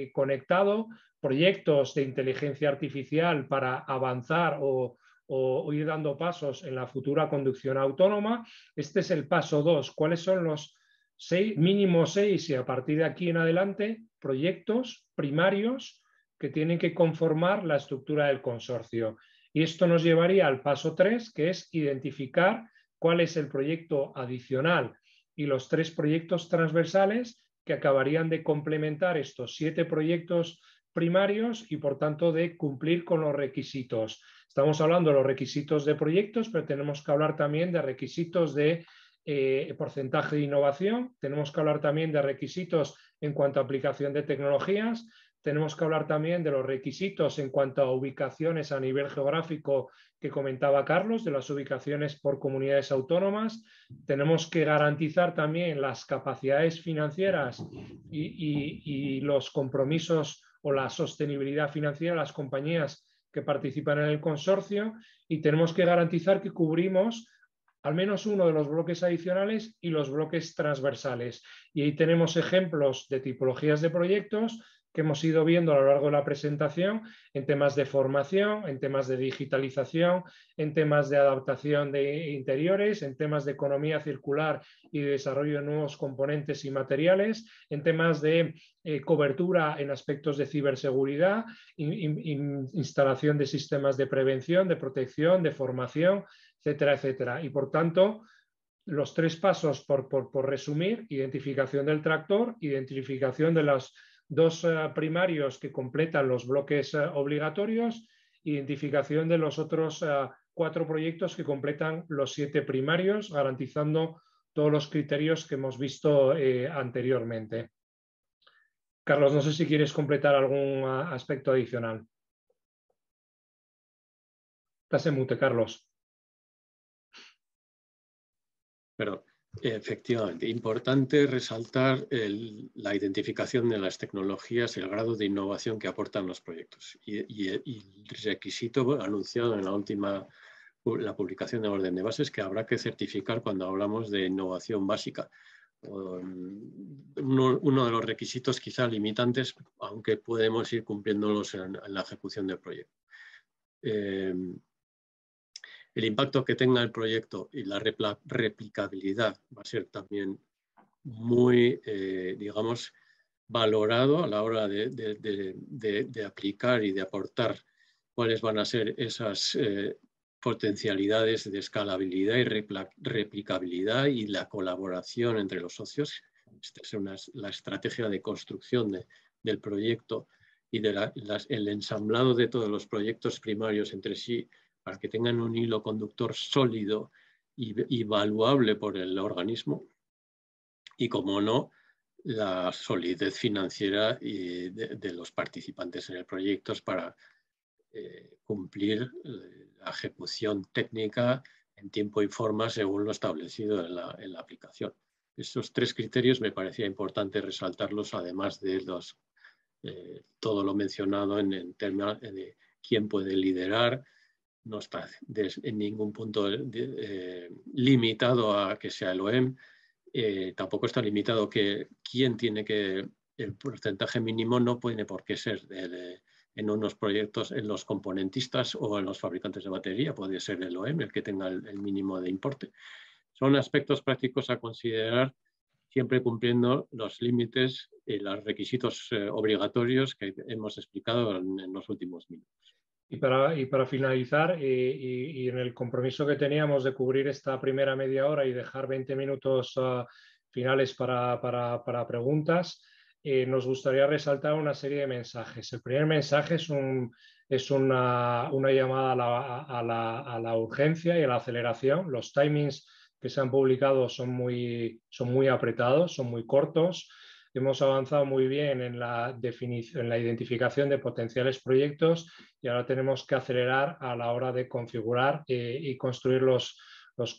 eh, conectado, proyectos de inteligencia artificial para avanzar o o, ir dando pasos en la futura conducción autónoma. Este es el paso 2. ¿Cuáles son los seis, mínimo seis y a partir de aquí en adelante proyectos primarios que tienen que conformar la estructura del consorcio? Y esto nos llevaría al paso 3, que es identificar cuál es el proyecto adicional y los tres proyectos transversales que acabarían de complementar estos siete proyectos primarios y por tanto de cumplir con los requisitos. Estamos hablando de los requisitos de proyectos, pero tenemos que hablar también de requisitos de eh, porcentaje de innovación, tenemos que hablar también de requisitos en cuanto a aplicación de tecnologías, tenemos que hablar también de los requisitos en cuanto a ubicaciones a nivel geográfico que comentaba Carlos, de las ubicaciones por comunidades autónomas. Tenemos que garantizar también las capacidades financieras y los compromisos o la sostenibilidad financiera de las compañías que participan en el consorcio y tenemos que garantizar que cubrimos al menos uno de los bloques adicionales y los bloques transversales. Y ahí tenemos ejemplos de tipologías de proyectos que hemos ido viendo a lo largo de la presentación en temas de formación, en temas de digitalización, en temas de adaptación de interiores, en temas de economía circular y desarrollo de nuevos componentes y materiales, en temas de eh, cobertura en aspectos de ciberseguridad, instalación de sistemas de prevención, de protección, de formación, etcétera, etcétera. Y por tanto, los tres pasos, por, por resumir, identificación del tractor, identificación de las dos eh, primarios que completan los bloques eh, obligatorios, identificación de los otros eh, cuatro proyectos que completan los siete primarios, garantizando todos los criterios que hemos visto anteriormente. Carlos, no sé si quieres completar algún aspecto adicional. Estás en mute, Carlos. Perdón. Efectivamente, importante resaltar la identificación de las tecnologías y el grado de innovación que aportan los proyectos. Y, el requisito anunciado en la última la publicación de orden de bases que habrá que certificar cuando hablamos de innovación básica. Uno, de los requisitos quizá limitantes, aunque podemos ir cumpliéndolos en, en la ejecución del proyecto. Eh, el impacto que tenga el proyecto y la replicabilidad va a ser también muy, eh, digamos, valorado a la hora de, aplicar y de aportar cuáles van a ser esas eh, potencialidades de escalabilidad y replicabilidad y la colaboración entre los socios. Esta es la estrategia de construcción del proyecto y el ensamblado de todos los proyectos primarios entre sí para que tengan un hilo conductor sólido y, valuable por el organismo. Y como no, la solidez financiera eh, de, los participantes en el proyecto para eh, cumplir eh, la ejecución técnica en tiempo y forma según lo establecido en la, aplicación. Esos tres criterios me parecía importante resaltarlos, además de los, todo lo mencionado en, en tema de quién puede liderar, no está en ningún punto eh, eh, limitado a que sea el OEM, eh, tampoco está limitado que quién tiene que, el porcentaje mínimo no puede por qué ser en unos proyectos en los componentistas o en los fabricantes de batería, puede ser el OEM el que tenga el, mínimo de importe. Son aspectos prácticos a considerar siempre cumpliendo los límites y los requisitos obligatorios que hemos explicado en los últimos minutos. Y para, finalizar, eh, y, en el compromiso que teníamos de cubrir esta primera media hora y dejar 20 minutos ah, finales para, preguntas, eh, nos gustaría resaltar una serie de mensajes. El primer mensaje es, una, llamada a la, urgencia y a la aceleración. Los timings que se han publicado son muy apretados, son muy cortos Hemos avanzado muy bien en la, en la identificación de potenciales proyectos y ahora tenemos que acelerar a la hora de configurar eh, y construir los,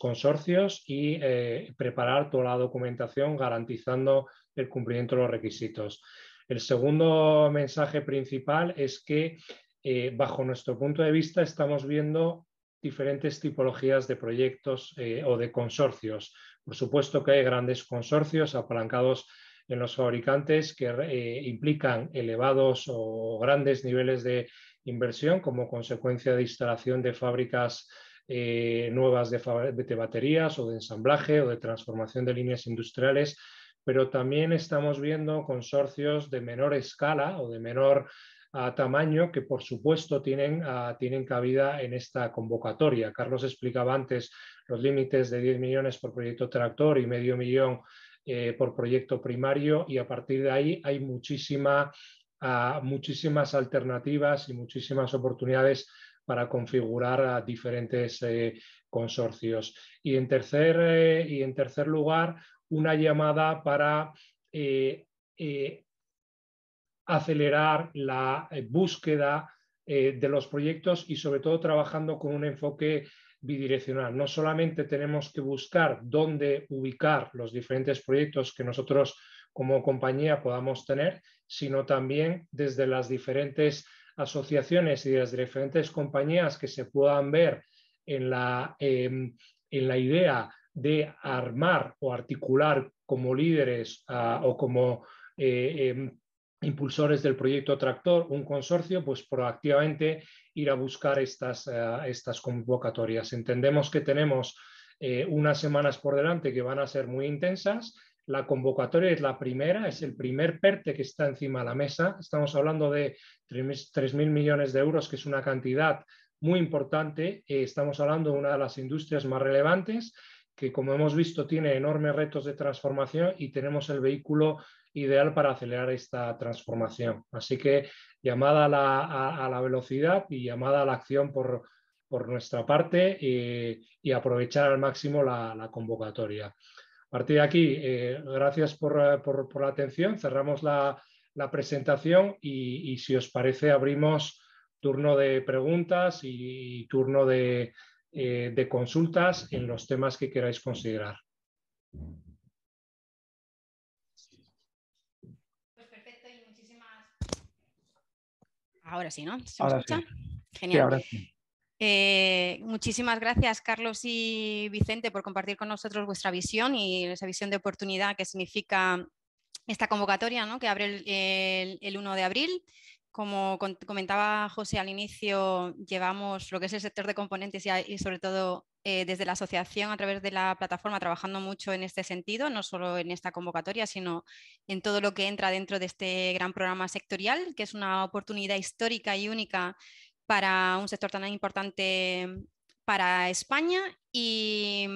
consorcios y eh, preparar toda la documentación garantizando el cumplimiento de los requisitos. El segundo mensaje principal es que eh, bajo nuestro punto de vista estamos viendo diferentes tipologías de proyectos o de consorcios. Por supuesto que hay grandes consorcios apalancados en los fabricantes que eh, implican elevados o grandes niveles de inversión como consecuencia de instalación de fábricas eh, nuevas de, baterías o de ensamblaje o de transformación de líneas industriales, pero también estamos viendo consorcios de menor escala o de menor ah, tamaño que por supuesto tienen, ah, tienen cabida en esta convocatoria. Carlos explicaba antes los límites de 10 millones por proyecto tractor y medio millón eh, por proyecto primario y a partir de ahí hay ah, muchísimas alternativas y muchísimas oportunidades para configurar a diferentes eh, consorcios. Y en, tercer, eh, y en tercer lugar, una llamada para acelerar la búsqueda de los proyectos y sobre todo trabajando con un enfoque bidireccional. No solamente tenemos que buscar dónde ubicar los diferentes proyectos que nosotros como compañía podamos tener, sino también desde las diferentes asociaciones y las diferentes compañías que se puedan ver en la, em, en la idea de armar o articular como líderes ah, o como eh, em, impulsores del proyecto Tractor, un consorcio, pues proactivamente ir a buscar estas, eh, estas convocatorias. Entendemos que tenemos eh, unas semanas por delante que van a ser muy intensas. La convocatoria es la primera, es el primer PERTE que está encima de la mesa. Estamos hablando de 3.000 millones de euros, que es una cantidad muy importante. Eh, estamos hablando de una de las industrias más relevantes que como hemos visto tiene enormes retos de transformación y tenemos el vehículo ideal para acelerar esta transformación. Así que llamada a la, velocidad y llamada a la acción por, nuestra parte y, aprovechar al máximo la, convocatoria. A partir de aquí, eh, gracias eh, por, la atención. Cerramos la, presentación y, si os parece, abrimos turno de preguntas y, turno eh, de consultas en los temas que queráis considerar. Ahora sí, ¿no? ¿Se ahora escucha? Genial. Eh, muchísimas gracias, Carlos y Vicente, por compartir con nosotros vuestra visión y esa visión de oportunidad que significa esta convocatoria que abre el, el, 1 de abril como comentaba José al inicio, llevamos lo que es el sector de componentes y, sobre todo eh, desde la asociación a través de la plataforma trabajando mucho en este sentido, no solo en esta convocatoria, sino en todo lo que entra dentro de este gran programa sectorial, que es una oportunidad histórica y única para un sector tan importante para España y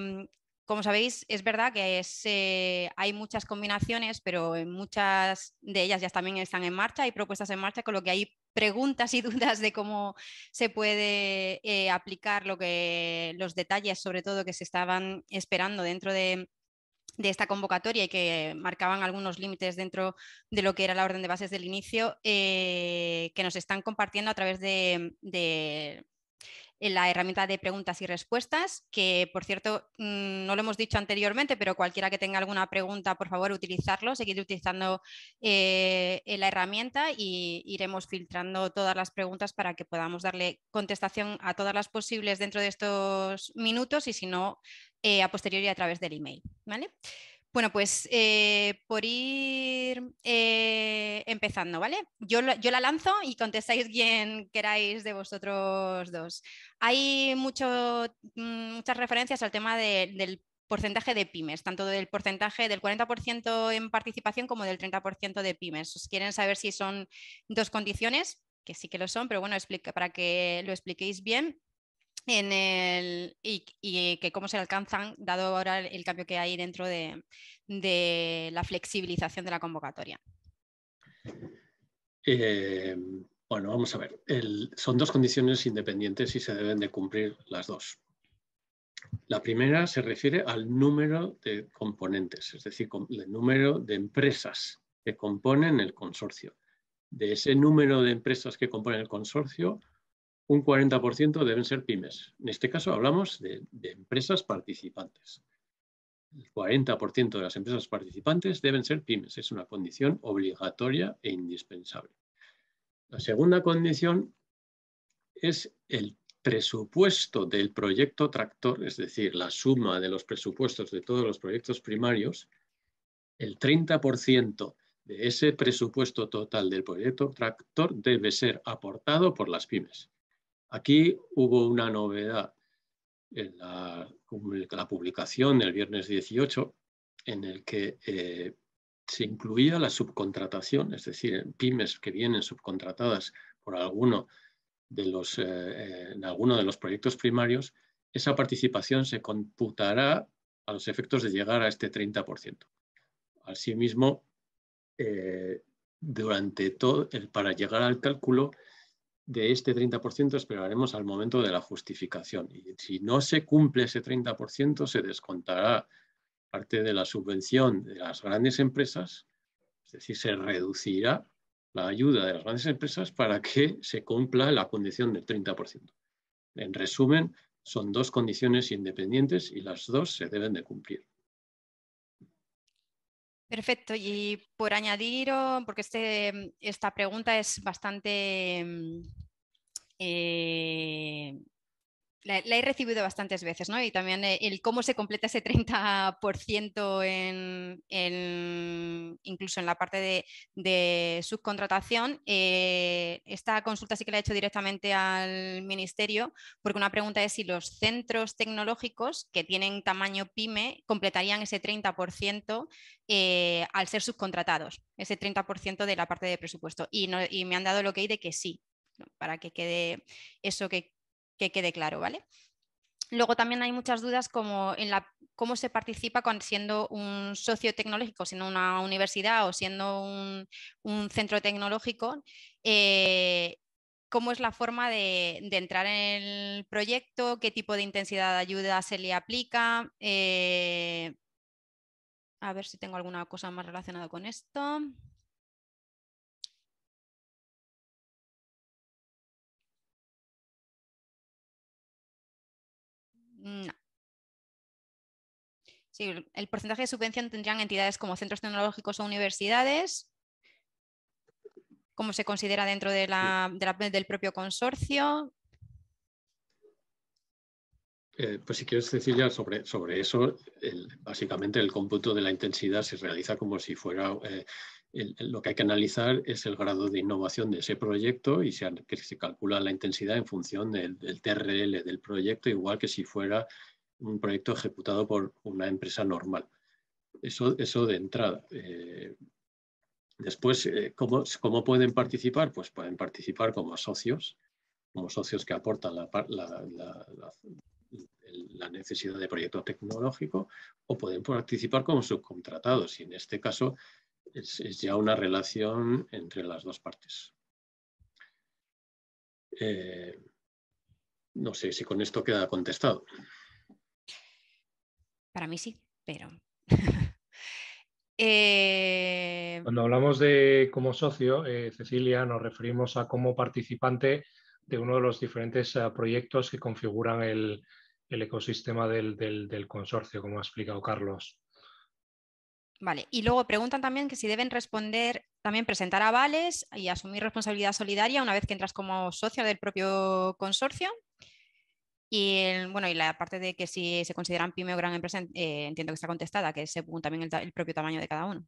como sabéis, es verdad que es, eh, hay muchas combinaciones, pero muchas de ellas ya también están en marcha, hay propuestas en marcha, con lo que hay preguntas y dudas de cómo se puede eh, aplicar lo que, los detalles, sobre todo, que se estaban esperando dentro de, esta convocatoria y que marcaban algunos límites dentro de lo que era la orden de bases del inicio, eh, que nos están compartiendo a través de eh, la herramienta de preguntas y respuestas, que por cierto mm, no lo hemos dicho anteriormente, pero cualquiera que tenga alguna pregunta, por favor, utilizarlo, seguir utilizando eh, eh, la herramienta y iremos filtrando todas las preguntas para que podamos darle contestación a todas las posibles dentro de estos minutos y si no, a posteriori a través del email. ¿vale? Bueno, pues eh, por ir eh, empezando, ¿vale? Yo, yo, la lanzo y contestáis quien queráis de vosotros dos. Hay mucho, mm, muchas referencias al tema del porcentaje de pymes, tanto del porcentaje del 40% en participación como del 30% de pymes. Os quieren saber si son dos condiciones, que sí que lo son, pero bueno, explica, para que lo expliquéis bien en el, y, que cómo se alcanzan, dado ahora el cambio que hay dentro de, la flexibilización de la convocatoria. Eh, bueno, vamos a ver. son dos condiciones independientes y se deben de cumplir las dos. La primera se refiere al número de componentes, es decir, el número de empresas que componen el consorcio. De ese número de empresas que componen el consorcio, un 40% deben ser pymes. En este caso hablamos de, empresas participantes. El 40% de las empresas participantes deben ser pymes. Es una condición obligatoria e indispensable. La segunda condición es el presupuesto del proyecto tractor, es decir, la suma de los presupuestos de todos los proyectos primarios, el 30% de ese presupuesto total del proyecto tractor debe ser aportado por las pymes. Aquí hubo una novedad en la, publicación del viernes 18, en el que eh, se incluía la subcontratación, es decir, pymes que vienen subcontratadas por alguno de los, eh, eh, en alguno de los proyectos primarios, esa participación se computará a los efectos de llegar a este 30%. Asimismo, durante todo, para llegar al cálculo, de este 30% esperaremos al momento de la justificación. Y si no se cumple ese 30%, se descontará parte de la subvención de las grandes empresas, es decir, se reducirá la ayuda de las grandes empresas para que se cumpla la condición del 30%. En resumen, son dos condiciones independientes y las dos se deben de cumplir. Perfecto, y por añadir, porque este, mm, esta pregunta es bastante mm, eh, la, he recibido bastantes veces, ¿no? Y también eh, el, cómo se completa ese 30% incluso en la parte de, subcontratación. Eh, esta consulta sí que la he hecho directamente al ministerio, porque una pregunta es si los centros tecnológicos que tienen tamaño pyme completarían ese 30% eh, al ser subcontratados, ese 30% de la parte de presupuesto. Y, y me han dado lo que hay de que sí, para que quede eso que que quede claro, ¿vale? Luego también hay muchas dudas como en la, cómo se participa siendo un socio tecnológico, siendo una universidad o siendo un, centro tecnológico, eh, cómo es la forma de, entrar en el proyecto, qué tipo de intensidad de ayuda se le aplica. Eh, a ver si tengo alguna cosa más relacionada con esto. Mm, no. el porcentaje de subvención tendrían entidades como centros tecnológicos o universidades, ¿cómo se considera dentro del propio consorcio. Eh, pues si quieres decir ya sobre, eso, básicamente el cómputo de la intensidad se realiza como si fuera eh, lo que hay que analizar es el grado de innovación de ese proyecto y se, que se calcula la intensidad en función del, TRL del proyecto, igual que si fuera un proyecto ejecutado por una empresa normal. Eso, eso de entrada. Eh, después, eh, ¿cómo, pueden participar? Pues pueden participar como socios, como socios que aportan la, la necesidad de proyecto tecnológico o pueden participar como subcontratados. Y en este caso es, ya una relación entre las dos partes. Eh, no sé si con esto queda contestado. Para mí sí, pero... Eh, Cuando hablamos de como socio, eh, Cecilia, nos referimos a como participante de uno de los diferentes proyectos que configuran el, ecosistema del, consorcio, como ha explicado Carlos. Vale, y luego preguntan también que si deben responder, también presentar avales y asumir responsabilidad solidaria una vez que entras como socio del propio consorcio. Y bueno, y la parte de que si se consideran pyme o gran empresa, eh, entiendo que está contestada, que es según también el, propio tamaño de cada uno.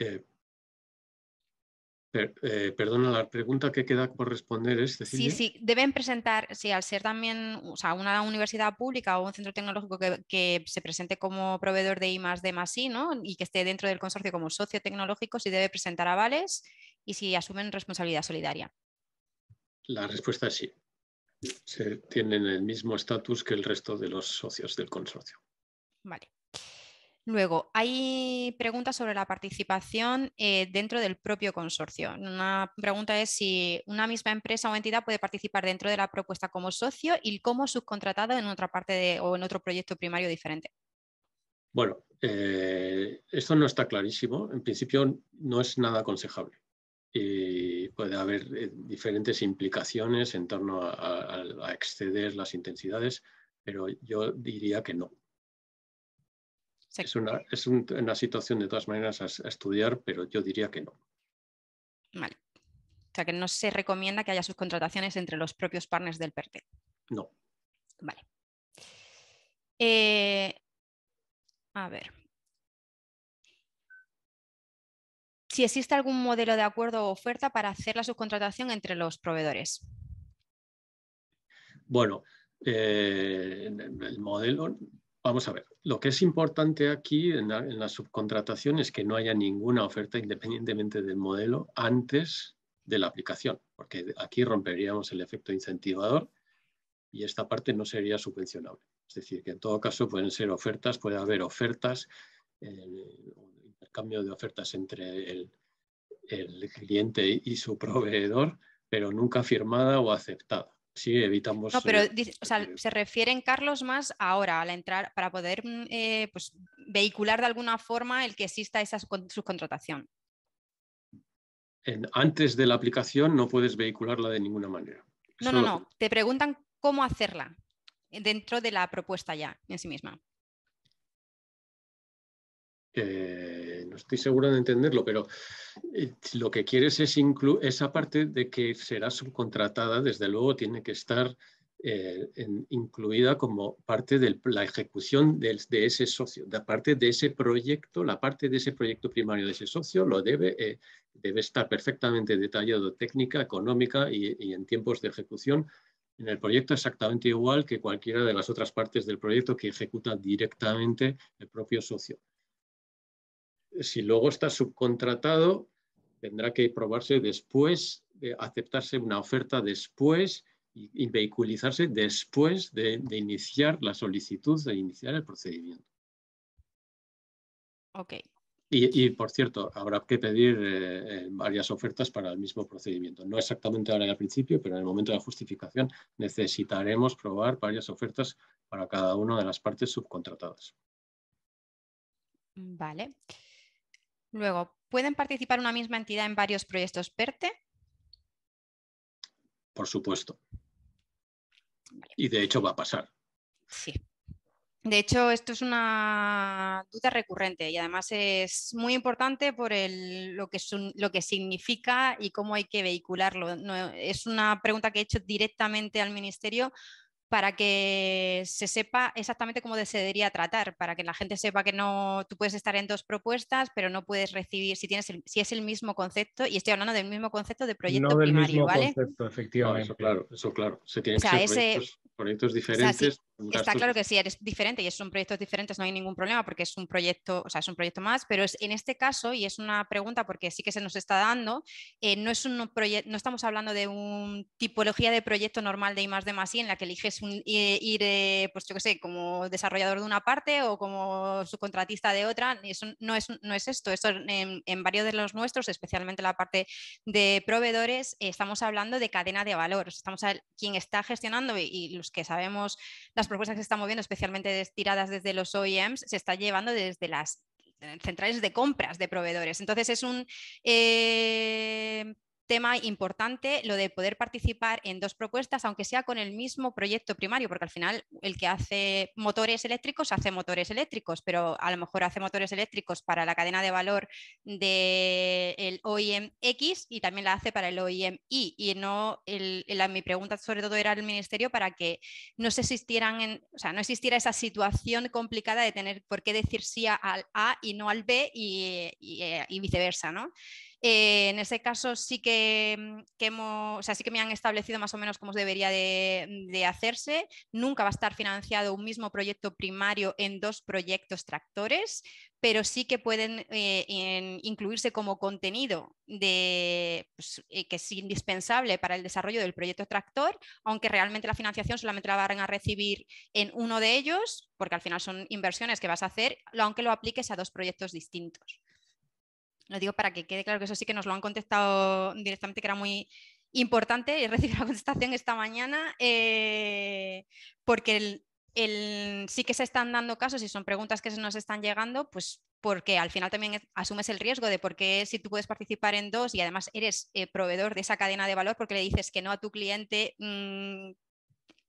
Eh, eh, perdona, la pregunta que queda por responder es, decir, Sí, sí, deben presentar, si al ser también o sea, una universidad pública o un centro tecnológico que, se presente como proveedor de I más D I, ¿no? Y que esté dentro del consorcio como socio tecnológico, si debe presentar avales y si asumen responsabilidad solidaria. La respuesta es sí. Se tienen el mismo estatus que el resto de los socios del consorcio. Vale. Luego, hay preguntas sobre la participación eh, dentro del propio consorcio. Una pregunta es si una misma empresa o entidad puede participar dentro de la propuesta como socio y como subcontratado en otra parte o en otro proyecto primario diferente. Bueno, eh, esto no está clarísimo. En principio no es nada aconsejable. Y puede haber eh, diferentes implicaciones en torno a exceder las intensidades, pero yo diría que no es, una, situación de todas maneras a, estudiar, pero yo diría que no. Vale. O sea que no se recomienda que haya subcontrataciones entre los propios partners del PERTE. No. Vale. Eh, a ver. Si existe algún modelo de acuerdo o oferta para hacer la subcontratación entre los proveedores. Bueno, eh, el modelo, Vamos a ver, lo que es importante aquí en la, subcontratación es que no haya ninguna oferta independientemente del modelo antes de la aplicación, porque aquí romperíamos el efecto incentivador y esta parte no sería subvencionable. Es decir, que en todo caso pueden ser ofertas, puede haber ofertas, eh, intercambio de ofertas entre el cliente y su proveedor, pero nunca firmada o aceptada. Sí, evitamos. No, pero eh, pues, eh, se refieren, Carlos, más ahora, al entrar, para poder mm, eh, pues, vehicular de alguna forma el que exista esa subcontratación. antes de la aplicación no puedes vehicularla de ninguna manera. no, no, no. Te preguntan cómo hacerla dentro de la propuesta ya en sí misma no estoy seguro de entenderlo, pero eh, lo que quieres es incluir esa parte de que será subcontratada, desde luego tiene que estar eh, incluida como parte de la ejecución de, ese socio, De parte de ese proyecto, la parte de ese proyecto primario de ese socio lo debe, eh, estar perfectamente detallado técnica, económica y en tiempos de ejecución en el proyecto exactamente igual que cualquiera de las otras partes del proyecto que ejecuta directamente el propio socio si luego está subcontratado, tendrá que probarse después, de eh, aceptarse una oferta después y, vehiculizarse después de, iniciar la solicitud, de iniciar el procedimiento. Ok. Y, por cierto, habrá que pedir eh, eh, varias ofertas para el mismo procedimiento. No exactamente ahora en al principio, pero en el momento de la justificación necesitaremos probar varias ofertas para cada una de las partes subcontratadas. Vale. Luego, ¿pueden participar una misma entidad en varios proyectos PERTE? Por supuesto. Y de hecho va a pasar. Sí. De hecho, esto es una duda recurrente y además es muy importante por lo, que lo, que significa y cómo hay que vehicularlo. es una pregunta que he hecho directamente al Ministerio para que se sepa exactamente cómo se debería tratar, para que la gente sepa que no, tú puedes estar en dos propuestas, pero no puedes recibir, si, tienes si es el mismo concepto, y estoy hablando del mismo concepto de proyecto no del mismo Concepto, efectivamente. eso claro, eso claro. Se tienen que ser proyectos, diferentes Está claro que sí, eres diferente y es son proyectos diferentes, no hay ningún problema porque es un proyecto, o sea, es un proyecto más, pero es, en este caso, y es una pregunta porque sí que se nos está dando, eh, no, es un no estamos hablando de una tipología de proyecto normal de I más de más en la que eliges eh, ir, eh, pues yo qué sé, como desarrollador de una parte o como subcontratista de otra, eso no es, no es esto, esto en, varios de los nuestros, especialmente la parte de proveedores, estamos hablando de cadena de valor, estamos a quien está gestionando y, y los que sabemos las propuestas que se están moviendo, especialmente tiradas desde los OEMs, se está llevando desde las eh, centrales de compras de proveedores. Entonces es un eh, tema importante lo de poder participar en dos propuestas, aunque sea con el mismo proyecto primario, porque al final el que hace motores eléctricos hace motores eléctricos, pero a lo mejor hace motores eléctricos para la cadena de valor del de OIM X y también la hace para el OIM Y. Y no, mi pregunta sobre todo era al ministerio para que no existieran, o sea, no existiera esa situación complicada de tener por qué decir sí al A y no al B y, y viceversa, ¿no? Eh, en ese caso mm, sí que, me han establecido más o menos cómo debería mm, de, hacerse. Nunca va a estar financiado un mismo proyecto primario en dos proyectos tractores, pero sí que pueden eh, incluirse como contenido pues, eh, que es indispensable para el desarrollo del proyecto tractor, aunque realmente la financiación solamente la van a recibir en uno de ellos, porque al final son inversiones que vas a hacer, aunque lo apliques a dos proyectos distintos. Lo digo para que quede claro que eso sí que nos lo han contestado directamente, que era muy importante. y recibido la contestación esta mañana eh, porque sí que se están dando casos y son preguntas que se nos están llegando, pues porque al final también asumes el riesgo de por qué si tú puedes participar en dos y además eres eh, proveedor de esa cadena de valor porque le dices que no a tu cliente, mm,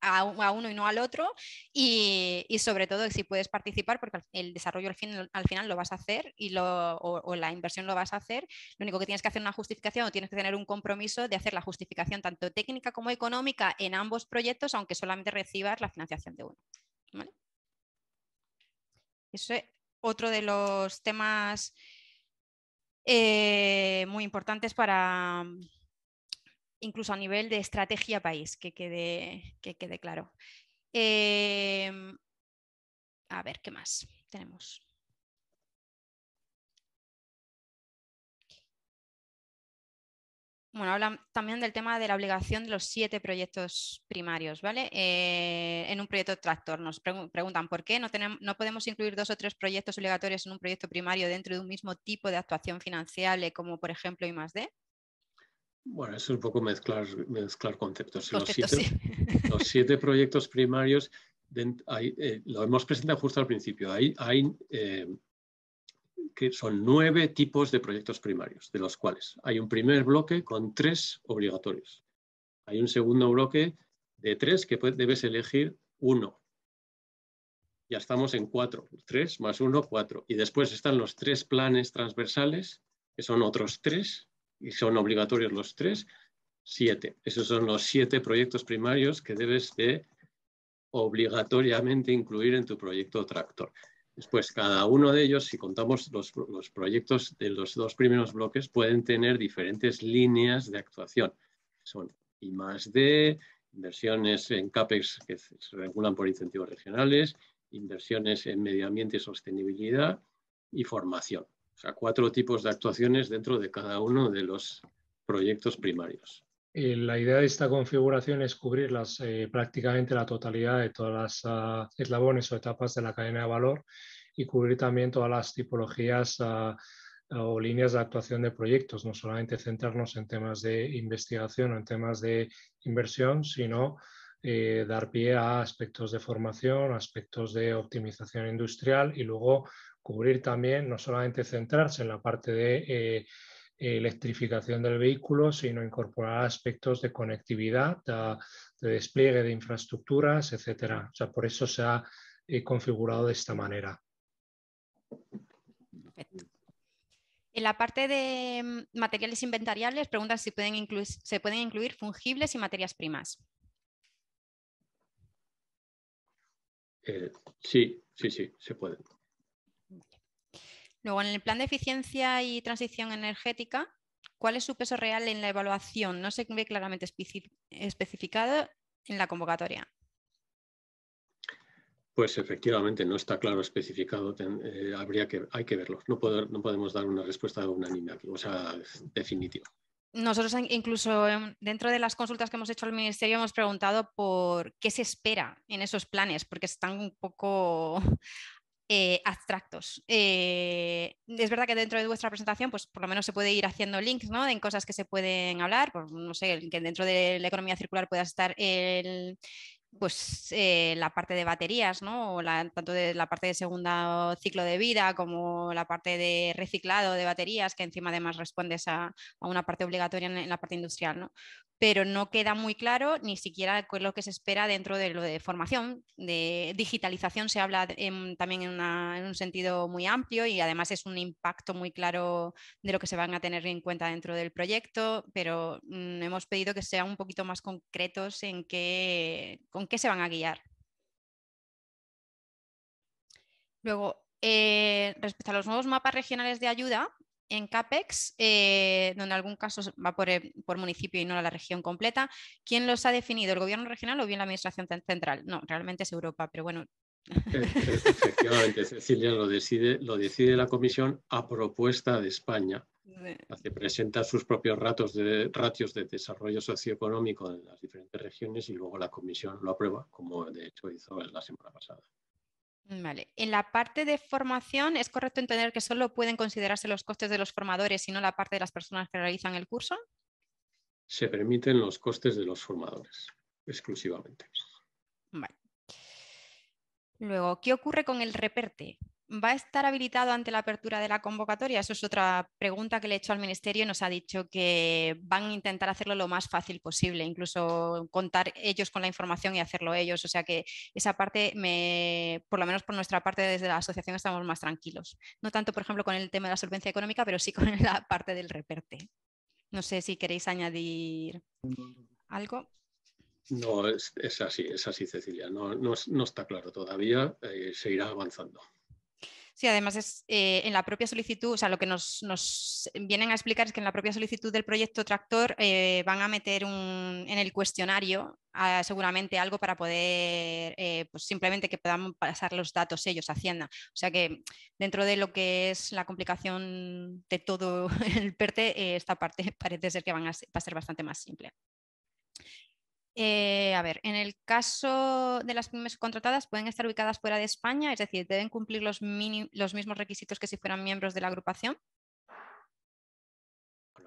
a, uno y no al otro y, sobre todo si puedes participar porque el desarrollo al, al final lo vas a hacer y o, la inversión lo vas a hacer, lo único que tienes que hacer una justificación o tienes que tener un compromiso de hacer la justificación tanto técnica como económica en ambos proyectos aunque solamente recibas la financiación de uno. Eso es otro de los temas eh, muy importantes para, incluso a nivel de estrategia país, que quede, claro. Em, a ver, ¿qué más tenemos? Bueno, hablan también del tema de la obligación de los siete proyectos primarios, ¿vale? Eh, en un proyecto tractor. Nos preguntan por qué no, tenemos, no podemos incluir dos o tres proyectos obligatorios en un proyecto primario dentro de un mismo tipo de actuación financiable, como por ejemplo I+.D. Bueno, eso es un poco mezclar, mezclar conceptos. los, siete, los, siete, proyectos primarios eh, lo hemos presentado justo al principio. Eh, que son nueve tipos de proyectos primarios, de los cuales hay un primer bloque con tres obligatorios. Hay un segundo bloque de tres que debes elegir uno. Ya estamos en cuatro, tres más uno, cuatro. Y después están los tres planes transversales, que son otros tres, y son obligatorios los tres, siete. Esos son los siete proyectos primarios que debes de obligatoriamente incluir en tu proyecto tractor. Después, cada uno de ellos, si contamos los, proyectos de los dos primeros bloques, pueden tener diferentes líneas de actuación. Son I más D, inversiones en CAPEX que se regulan por incentivos regionales, inversiones en medio ambiente y sostenibilidad y formación. O sea, cuatro tipos de actuaciones dentro de cada uno de los proyectos primarios. la idea de esta configuración es cubrir las, eh, prácticamente la totalidad de todas las ah, eslabones o etapas de la cadena de valor y cubrir también todas las tipologías ah, o líneas de actuación de proyectos, no solamente centrarnos en temas de investigación o en temas de inversión, sino eh, dar pie a aspectos de formación, aspectos de optimización industrial y luego cubrir también, no solamente centrarse en la parte de eh, eh, electrificación del vehículo, sino incorporar aspectos de conectividad, de, despliegue de infraestructuras, etc. O sea, por eso se ha eh, configurado de esta manera. En la parte de mm, materiales inventariales preguntas si se pueden incluir fungibles y materias primas. sí, sí, sí, se puede Luego, en el plan de eficiencia y transición energética, ¿cuál es su peso real en la evaluación? No se ve claramente especificado en la convocatoria. Pues efectivamente, no está claro especificado, eh, habría que, hay que verlo. No, podemos dar una respuesta unánime o sea, definitiva. Nosotros incluso dentro de las consultas que hemos hecho al Ministerio hemos preguntado por qué se espera en esos planes, porque están un poco eh, abstractos. Eh, es verdad que dentro de vuestra presentación, pues por lo menos se puede ir haciendo links ¿no? en cosas que se pueden hablar, pues, no sé, que dentro de la economía circular pueda estar el, pues eh, la parte de baterías, ¿no? O tanto de la parte de segundo ciclo de vida como la parte de reciclado de baterías, que encima además respondes a, una parte obligatoria en, la parte industrial, ¿no? Pero no queda muy claro ni siquiera qué es lo que se espera dentro de lo de formación, de digitalización se habla también en, un sentido muy amplio y además es un impacto muy claro de lo que se van a tener en cuenta dentro del proyecto, pero mm, hemos pedido que sean un poquito más concretos en qué con qué se van a guiar. Luego, eh, respecto a los nuevos mapas regionales de ayuda, en CAPEX, eh, donde en algún caso va eh, por, municipio y no a la región completa, ¿quién los ha definido? ¿El gobierno regional o bien la administración central? No, realmente es Europa, pero bueno. Efectivamente, Cecilia, lo decide, lo decide la Comisión a propuesta de España. Se presenta sus propios ratios de desarrollo socioeconómico en las diferentes regiones y luego la comisión lo aprueba, como de hecho hizo la semana pasada. Vale. En la parte de formación, ¿es correcto entender que solo pueden considerarse los costes de los formadores y no la parte de las personas que realizan el curso? Se permiten los costes de los formadores, exclusivamente. Vale. Luego, ¿qué ocurre con el reperte? ¿Va a estar habilitado ante la apertura de la convocatoria? Eso es otra pregunta que le he hecho al Ministerio. y Nos ha dicho que van a intentar hacerlo lo más fácil posible, incluso contar ellos con la información y hacerlo ellos. O sea que esa parte, me, por lo menos por nuestra parte desde la asociación, estamos más tranquilos. No tanto, por ejemplo, con el tema de la solvencia económica, pero sí con la parte del reperte. No sé si queréis añadir algo. No, es, así, es así, Cecilia. No, está claro todavía, eh, se irá avanzando. Sí, además es eh, en la propia solicitud, o sea, lo que nos, vienen a explicar es que en la propia solicitud del proyecto Tractor eh, van a meter un, en el cuestionario ah, seguramente algo para poder, pues simplemente que puedan pasar los datos ellos a Hacienda. O sea que dentro de lo que es la complicación de todo el PERTE, esta parte parece ser que van a, va a ser bastante más simple. Eh, a ver, en el caso de las pymes contratadas, pueden estar ubicadas fuera de España, es decir, deben cumplir los, mismos requisitos que si fueran miembros de la agrupación.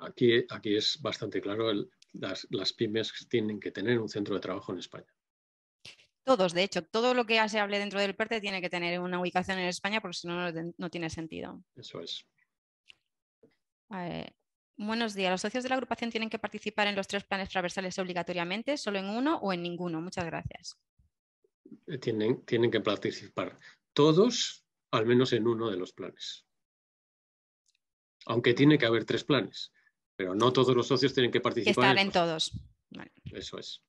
aquí, aquí es bastante claro, las, pymes tienen que tener un centro de trabajo en España. Todos, de hecho, todo lo que se hable dentro del PERTE tiene que tener una ubicación en España porque si no, no, no tiene sentido. Eso es. A ver, Buenos días. Los socios de la agrupación tienen que participar en los tres planes transversales obligatoriamente, solo en uno o en ninguno. Muchas gracias. Eh, tienen, tienen que participar todos, al menos en uno de los planes. Aunque tiene que haber tres planes, pero no todos los socios tienen que participar. Que estar en, todos. Eso es.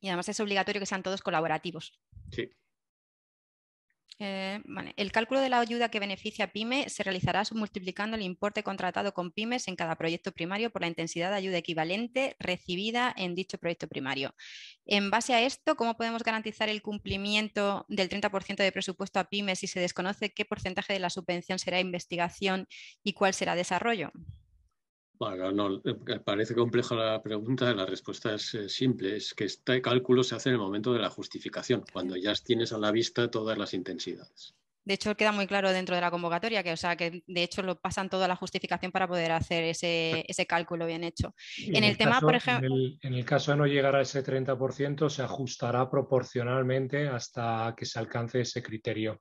Y además es obligatorio que sean todos colaborativos. Sí. Eh, el cálculo de la ayuda que beneficia a PyME se realizará multiplicando el importe contratado con PyMEs en cada proyecto primario por la intensidad de ayuda equivalente recibida en dicho proyecto primario. En base a esto, ¿cómo podemos garantizar el cumplimiento del 30% de presupuesto a PyMEs si se desconoce qué porcentaje de la subvención será investigación y cuál será desarrollo? Bueno, no, eh, parece compleja la pregunta, la respuesta es eh, simple, es que este cálculo se hace en el momento de la justificación, cuando ya tienes a la vista todas las intensidades. De hecho, queda muy claro dentro de la convocatoria que, o sea, que de hecho lo pasan toda la justificación para poder hacer ese, ese cálculo bien hecho. En, el, tema, por ejemplo. en el, caso de no llegar a ese 30%, se ajustará proporcionalmente hasta que se alcance ese criterio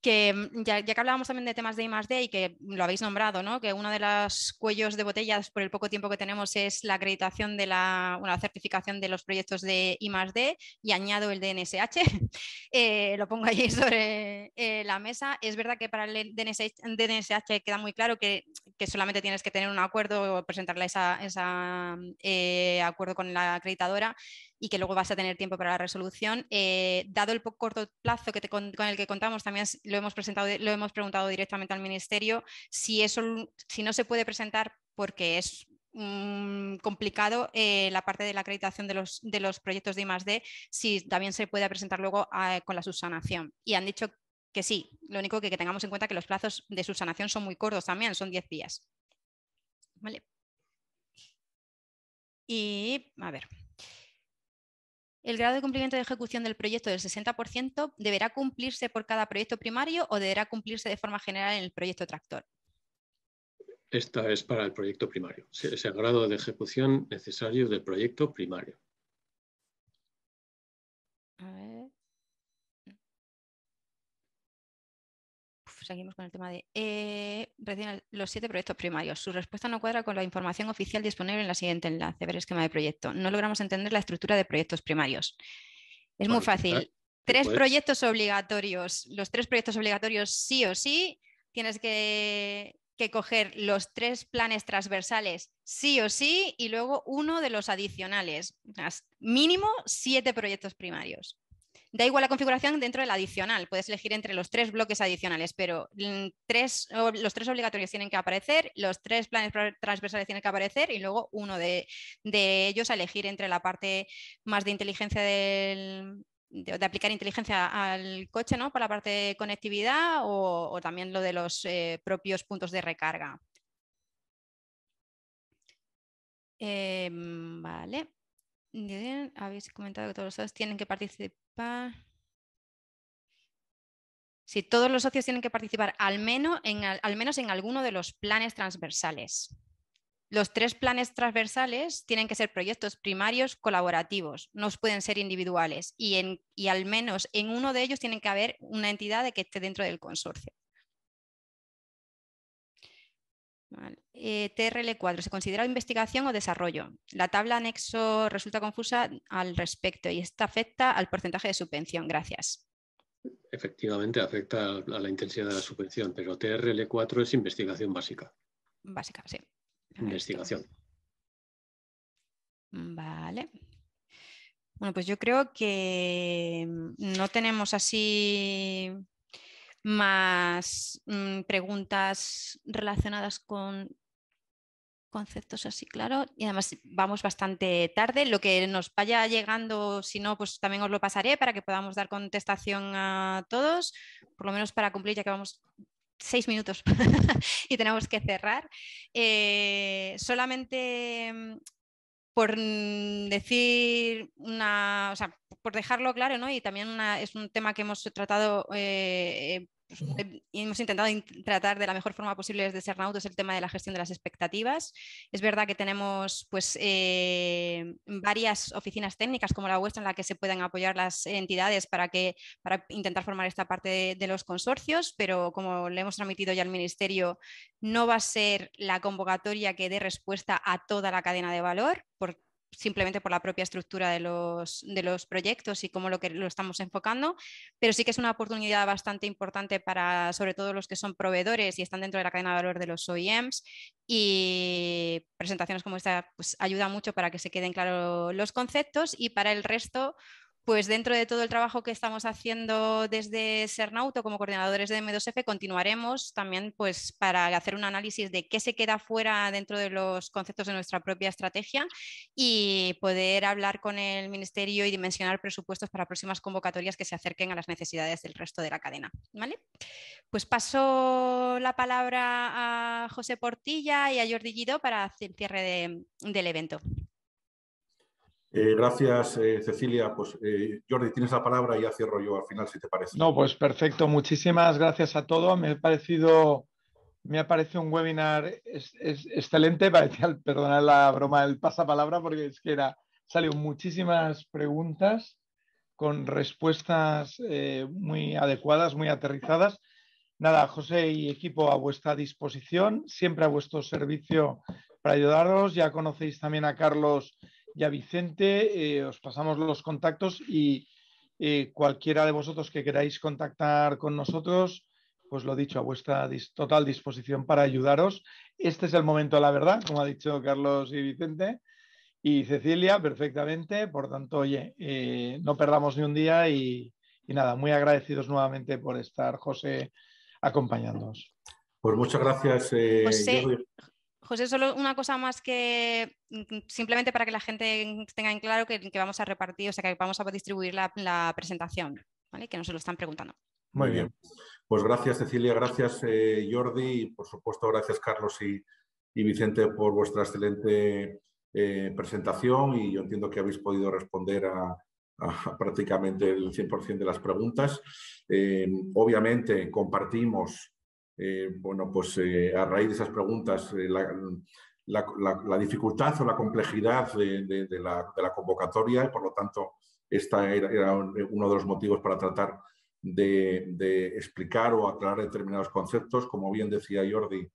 que mm, ya, que hablábamos también de temas de I+.D. y que lo habéis nombrado, ¿no? que uno de los cuellos de botellas por el poco tiempo que tenemos es la acreditación de la, una certificación de los proyectos de I+.D. y añado el DNSH, eh, lo pongo ahí sobre eh, la mesa. Es verdad que para el DNSH, queda muy claro que, solamente tienes que tener un acuerdo o presentarle ese esa, mm, eh, acuerdo con la acreditadora, y que luego vas a tener tiempo para la resolución. Eh, dado el poco corto plazo que con, el que contamos, también lo hemos, presentado, lo hemos preguntado directamente al Ministerio si, eso, si no se puede presentar porque es mm, complicado eh, la parte de la acreditación de los, de los proyectos de I+.D., si también se puede presentar luego ah, con la subsanación. Y han dicho que sí, lo único que, tengamos en cuenta que los plazos de subsanación son muy cortos también, son 10 días. Vale. Y a ver, el grado de cumplimiento de ejecución del proyecto del 60% deberá cumplirse por cada proyecto primario o deberá cumplirse de forma general en el proyecto tractor. Esta es para el proyecto primario, es el grado de ejecución necesario del proyecto primario. seguimos con el tema de eh, los siete proyectos primarios. Su respuesta no cuadra con la información oficial disponible en la siguiente enlace, ver esquema de proyecto. No logramos entender la estructura de proyectos primarios. Es muy fácil. Tres proyectos obligatorios. Los tres proyectos obligatorios sí o sí. Tienes que coger los tres planes transversales sí o sí y luego uno de los adicionales. Mínimo siete proyectos primarios. Da igual la configuración dentro del adicional, puedes elegir entre los tres bloques adicionales, pero mm, tres, los tres obligatorios tienen que aparecer, los tres planes transversales tienen que aparecer y luego uno de, ellos a elegir entre la parte más de inteligencia de, aplicar inteligencia al coche ¿no? para la parte de conectividad o, también lo de los eh, propios puntos de recarga. Em, vale. Mm, habéis comentado que todos los socios tienen que participar. Si todos los socios tienen que participar al menos, en, al, menos en alguno de los planes transversales. Los tres planes transversales tienen que ser proyectos primarios colaborativos, no pueden ser individuales y, en, y al menos en uno de ellos tiene que haber una entidad de que esté dentro del consorcio. Vale. Eh, TRL4, ¿se considera investigación o desarrollo? La tabla anexo resulta confusa al respecto y esta afecta al porcentaje de subvención. Gracias. Efectivamente, afecta a la intensidad de la subvención, pero TRL4 es investigación básica. Básica, sí. Investigación. Vale. Bueno, pues yo creo que no tenemos así más mm, preguntas relacionadas con conceptos así, claro. Y además vamos bastante tarde. Lo que nos vaya llegando, si no, pues también os lo pasaré para que podamos dar contestación a todos, por lo menos para cumplir, ya que vamos seis minutos y tenemos que cerrar. Eh, solamente mm, por decir una, por dejarlo claro, ¿no? Y también es un tema que hemos tratado eh, pues, eh, y hemos intentado tratar de la mejor forma posible desde es el tema de la gestión de las expectativas. Es verdad que tenemos pues, eh, varias oficinas técnicas como la vuestra en la que se pueden apoyar las entidades para, que, para intentar formar esta parte de, los consorcios, pero como le hemos transmitido ya al Ministerio, no va a ser la convocatoria que dé respuesta a toda la cadena de valor, por, simplemente por la propia estructura de los, de los proyectos y cómo lo, que, lo estamos enfocando, pero sí que es una oportunidad bastante importante para sobre todo los que son proveedores y están dentro de la cadena de valor de los OEMs y presentaciones como esta pues, ayuda mucho para que se queden claros los conceptos y para el resto pues dentro de todo el trabajo que estamos haciendo desde CERNAUTO como coordinadores de M2F, continuaremos también pues, para hacer un análisis de qué se queda fuera dentro de los conceptos de nuestra propia estrategia y poder hablar con el Ministerio y dimensionar presupuestos para próximas convocatorias que se acerquen a las necesidades del resto de la cadena. ¿vale? Pues paso la palabra a José Portilla y a Jordi Guido para el cierre del evento. Eh, gracias, eh, Cecilia. Pues eh, Jordi, tienes la palabra y ya cierro yo al final, si te parece. No, pues perfecto. Muchísimas gracias a todos. Me ha parecido, me un webinar es, excelente. Parecía, perdonar la broma del pasapalabra, porque es que era, salieron muchísimas preguntas con respuestas muy adecuadas, muy aterrizadas. Nada, José y equipo a vuestra disposición, siempre a vuestro servicio para ayudaros. Ya conocéis también a Carlos ya Vicente. Eh, os pasamos los contactos y eh, cualquiera de vosotros que queráis contactar con nosotros, pues lo dicho, a vuestra total disposición para ayudaros. Este es el momento de la verdad, como ha dicho Carlos y Vicente. Y Cecilia, perfectamente. Por tanto, oye, eh, no perdamos ni un día y, nada, muy agradecidos nuevamente por estar, José, acompañándonos. Pues muchas gracias. José, solo una cosa más que mm, mm, simplemente para que la gente tenga en claro que, vamos a repartir, o sea, que vamos a distribuir la, presentación, ¿vale? que se lo están preguntando. Muy bien. Pues gracias Cecilia, gracias eh, Jordi y por supuesto gracias Carlos y, Vicente por vuestra excelente eh, presentación y yo entiendo que habéis podido responder a, prácticamente el 100% de las preguntas. Eh, obviamente compartimos eh, bueno, pues eh, a raíz de esas preguntas, eh, la, dificultad o la complejidad de, la, convocatoria y por lo tanto esta era, uno de los motivos para tratar de, explicar o aclarar determinados conceptos. Como bien decía Jordi,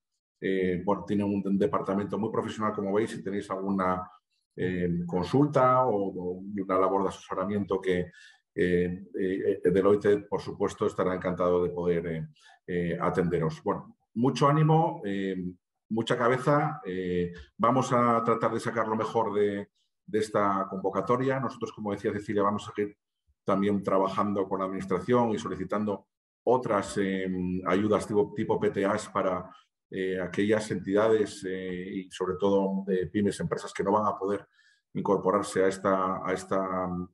bueno, tiene un departamento muy profesional, como veis, si tenéis alguna consulta o, una labor de asesoramiento que Deloitte, por supuesto, estará encantado de poder eh, atenderos. Bueno, mucho ánimo, eh, mucha cabeza. Eh, vamos a tratar de sacar lo mejor de, esta convocatoria. Nosotros, como decía Cecilia, vamos a seguir también trabajando con la Administración y solicitando otras em, ayudas tipo, PTAs para aquellas entidades y sobre todo pymes, empresas que no van a poder incorporarse a esta,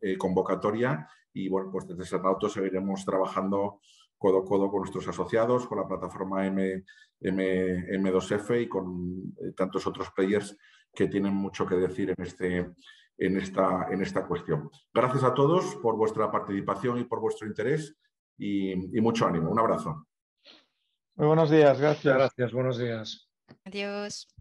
em, convocatoria. Y bueno, pues desde Sernauto seguiremos trabajando codo a codo con nuestros asociados, con la plataforma M, 2 f y con eh, tantos otros players que tienen mucho que decir en, este, en, esta, en esta cuestión. Gracias a todos por vuestra participación y por vuestro interés y mucho ánimo. Un abrazo. Muy buenos días, gracias. Gracias, buenos días. Adiós.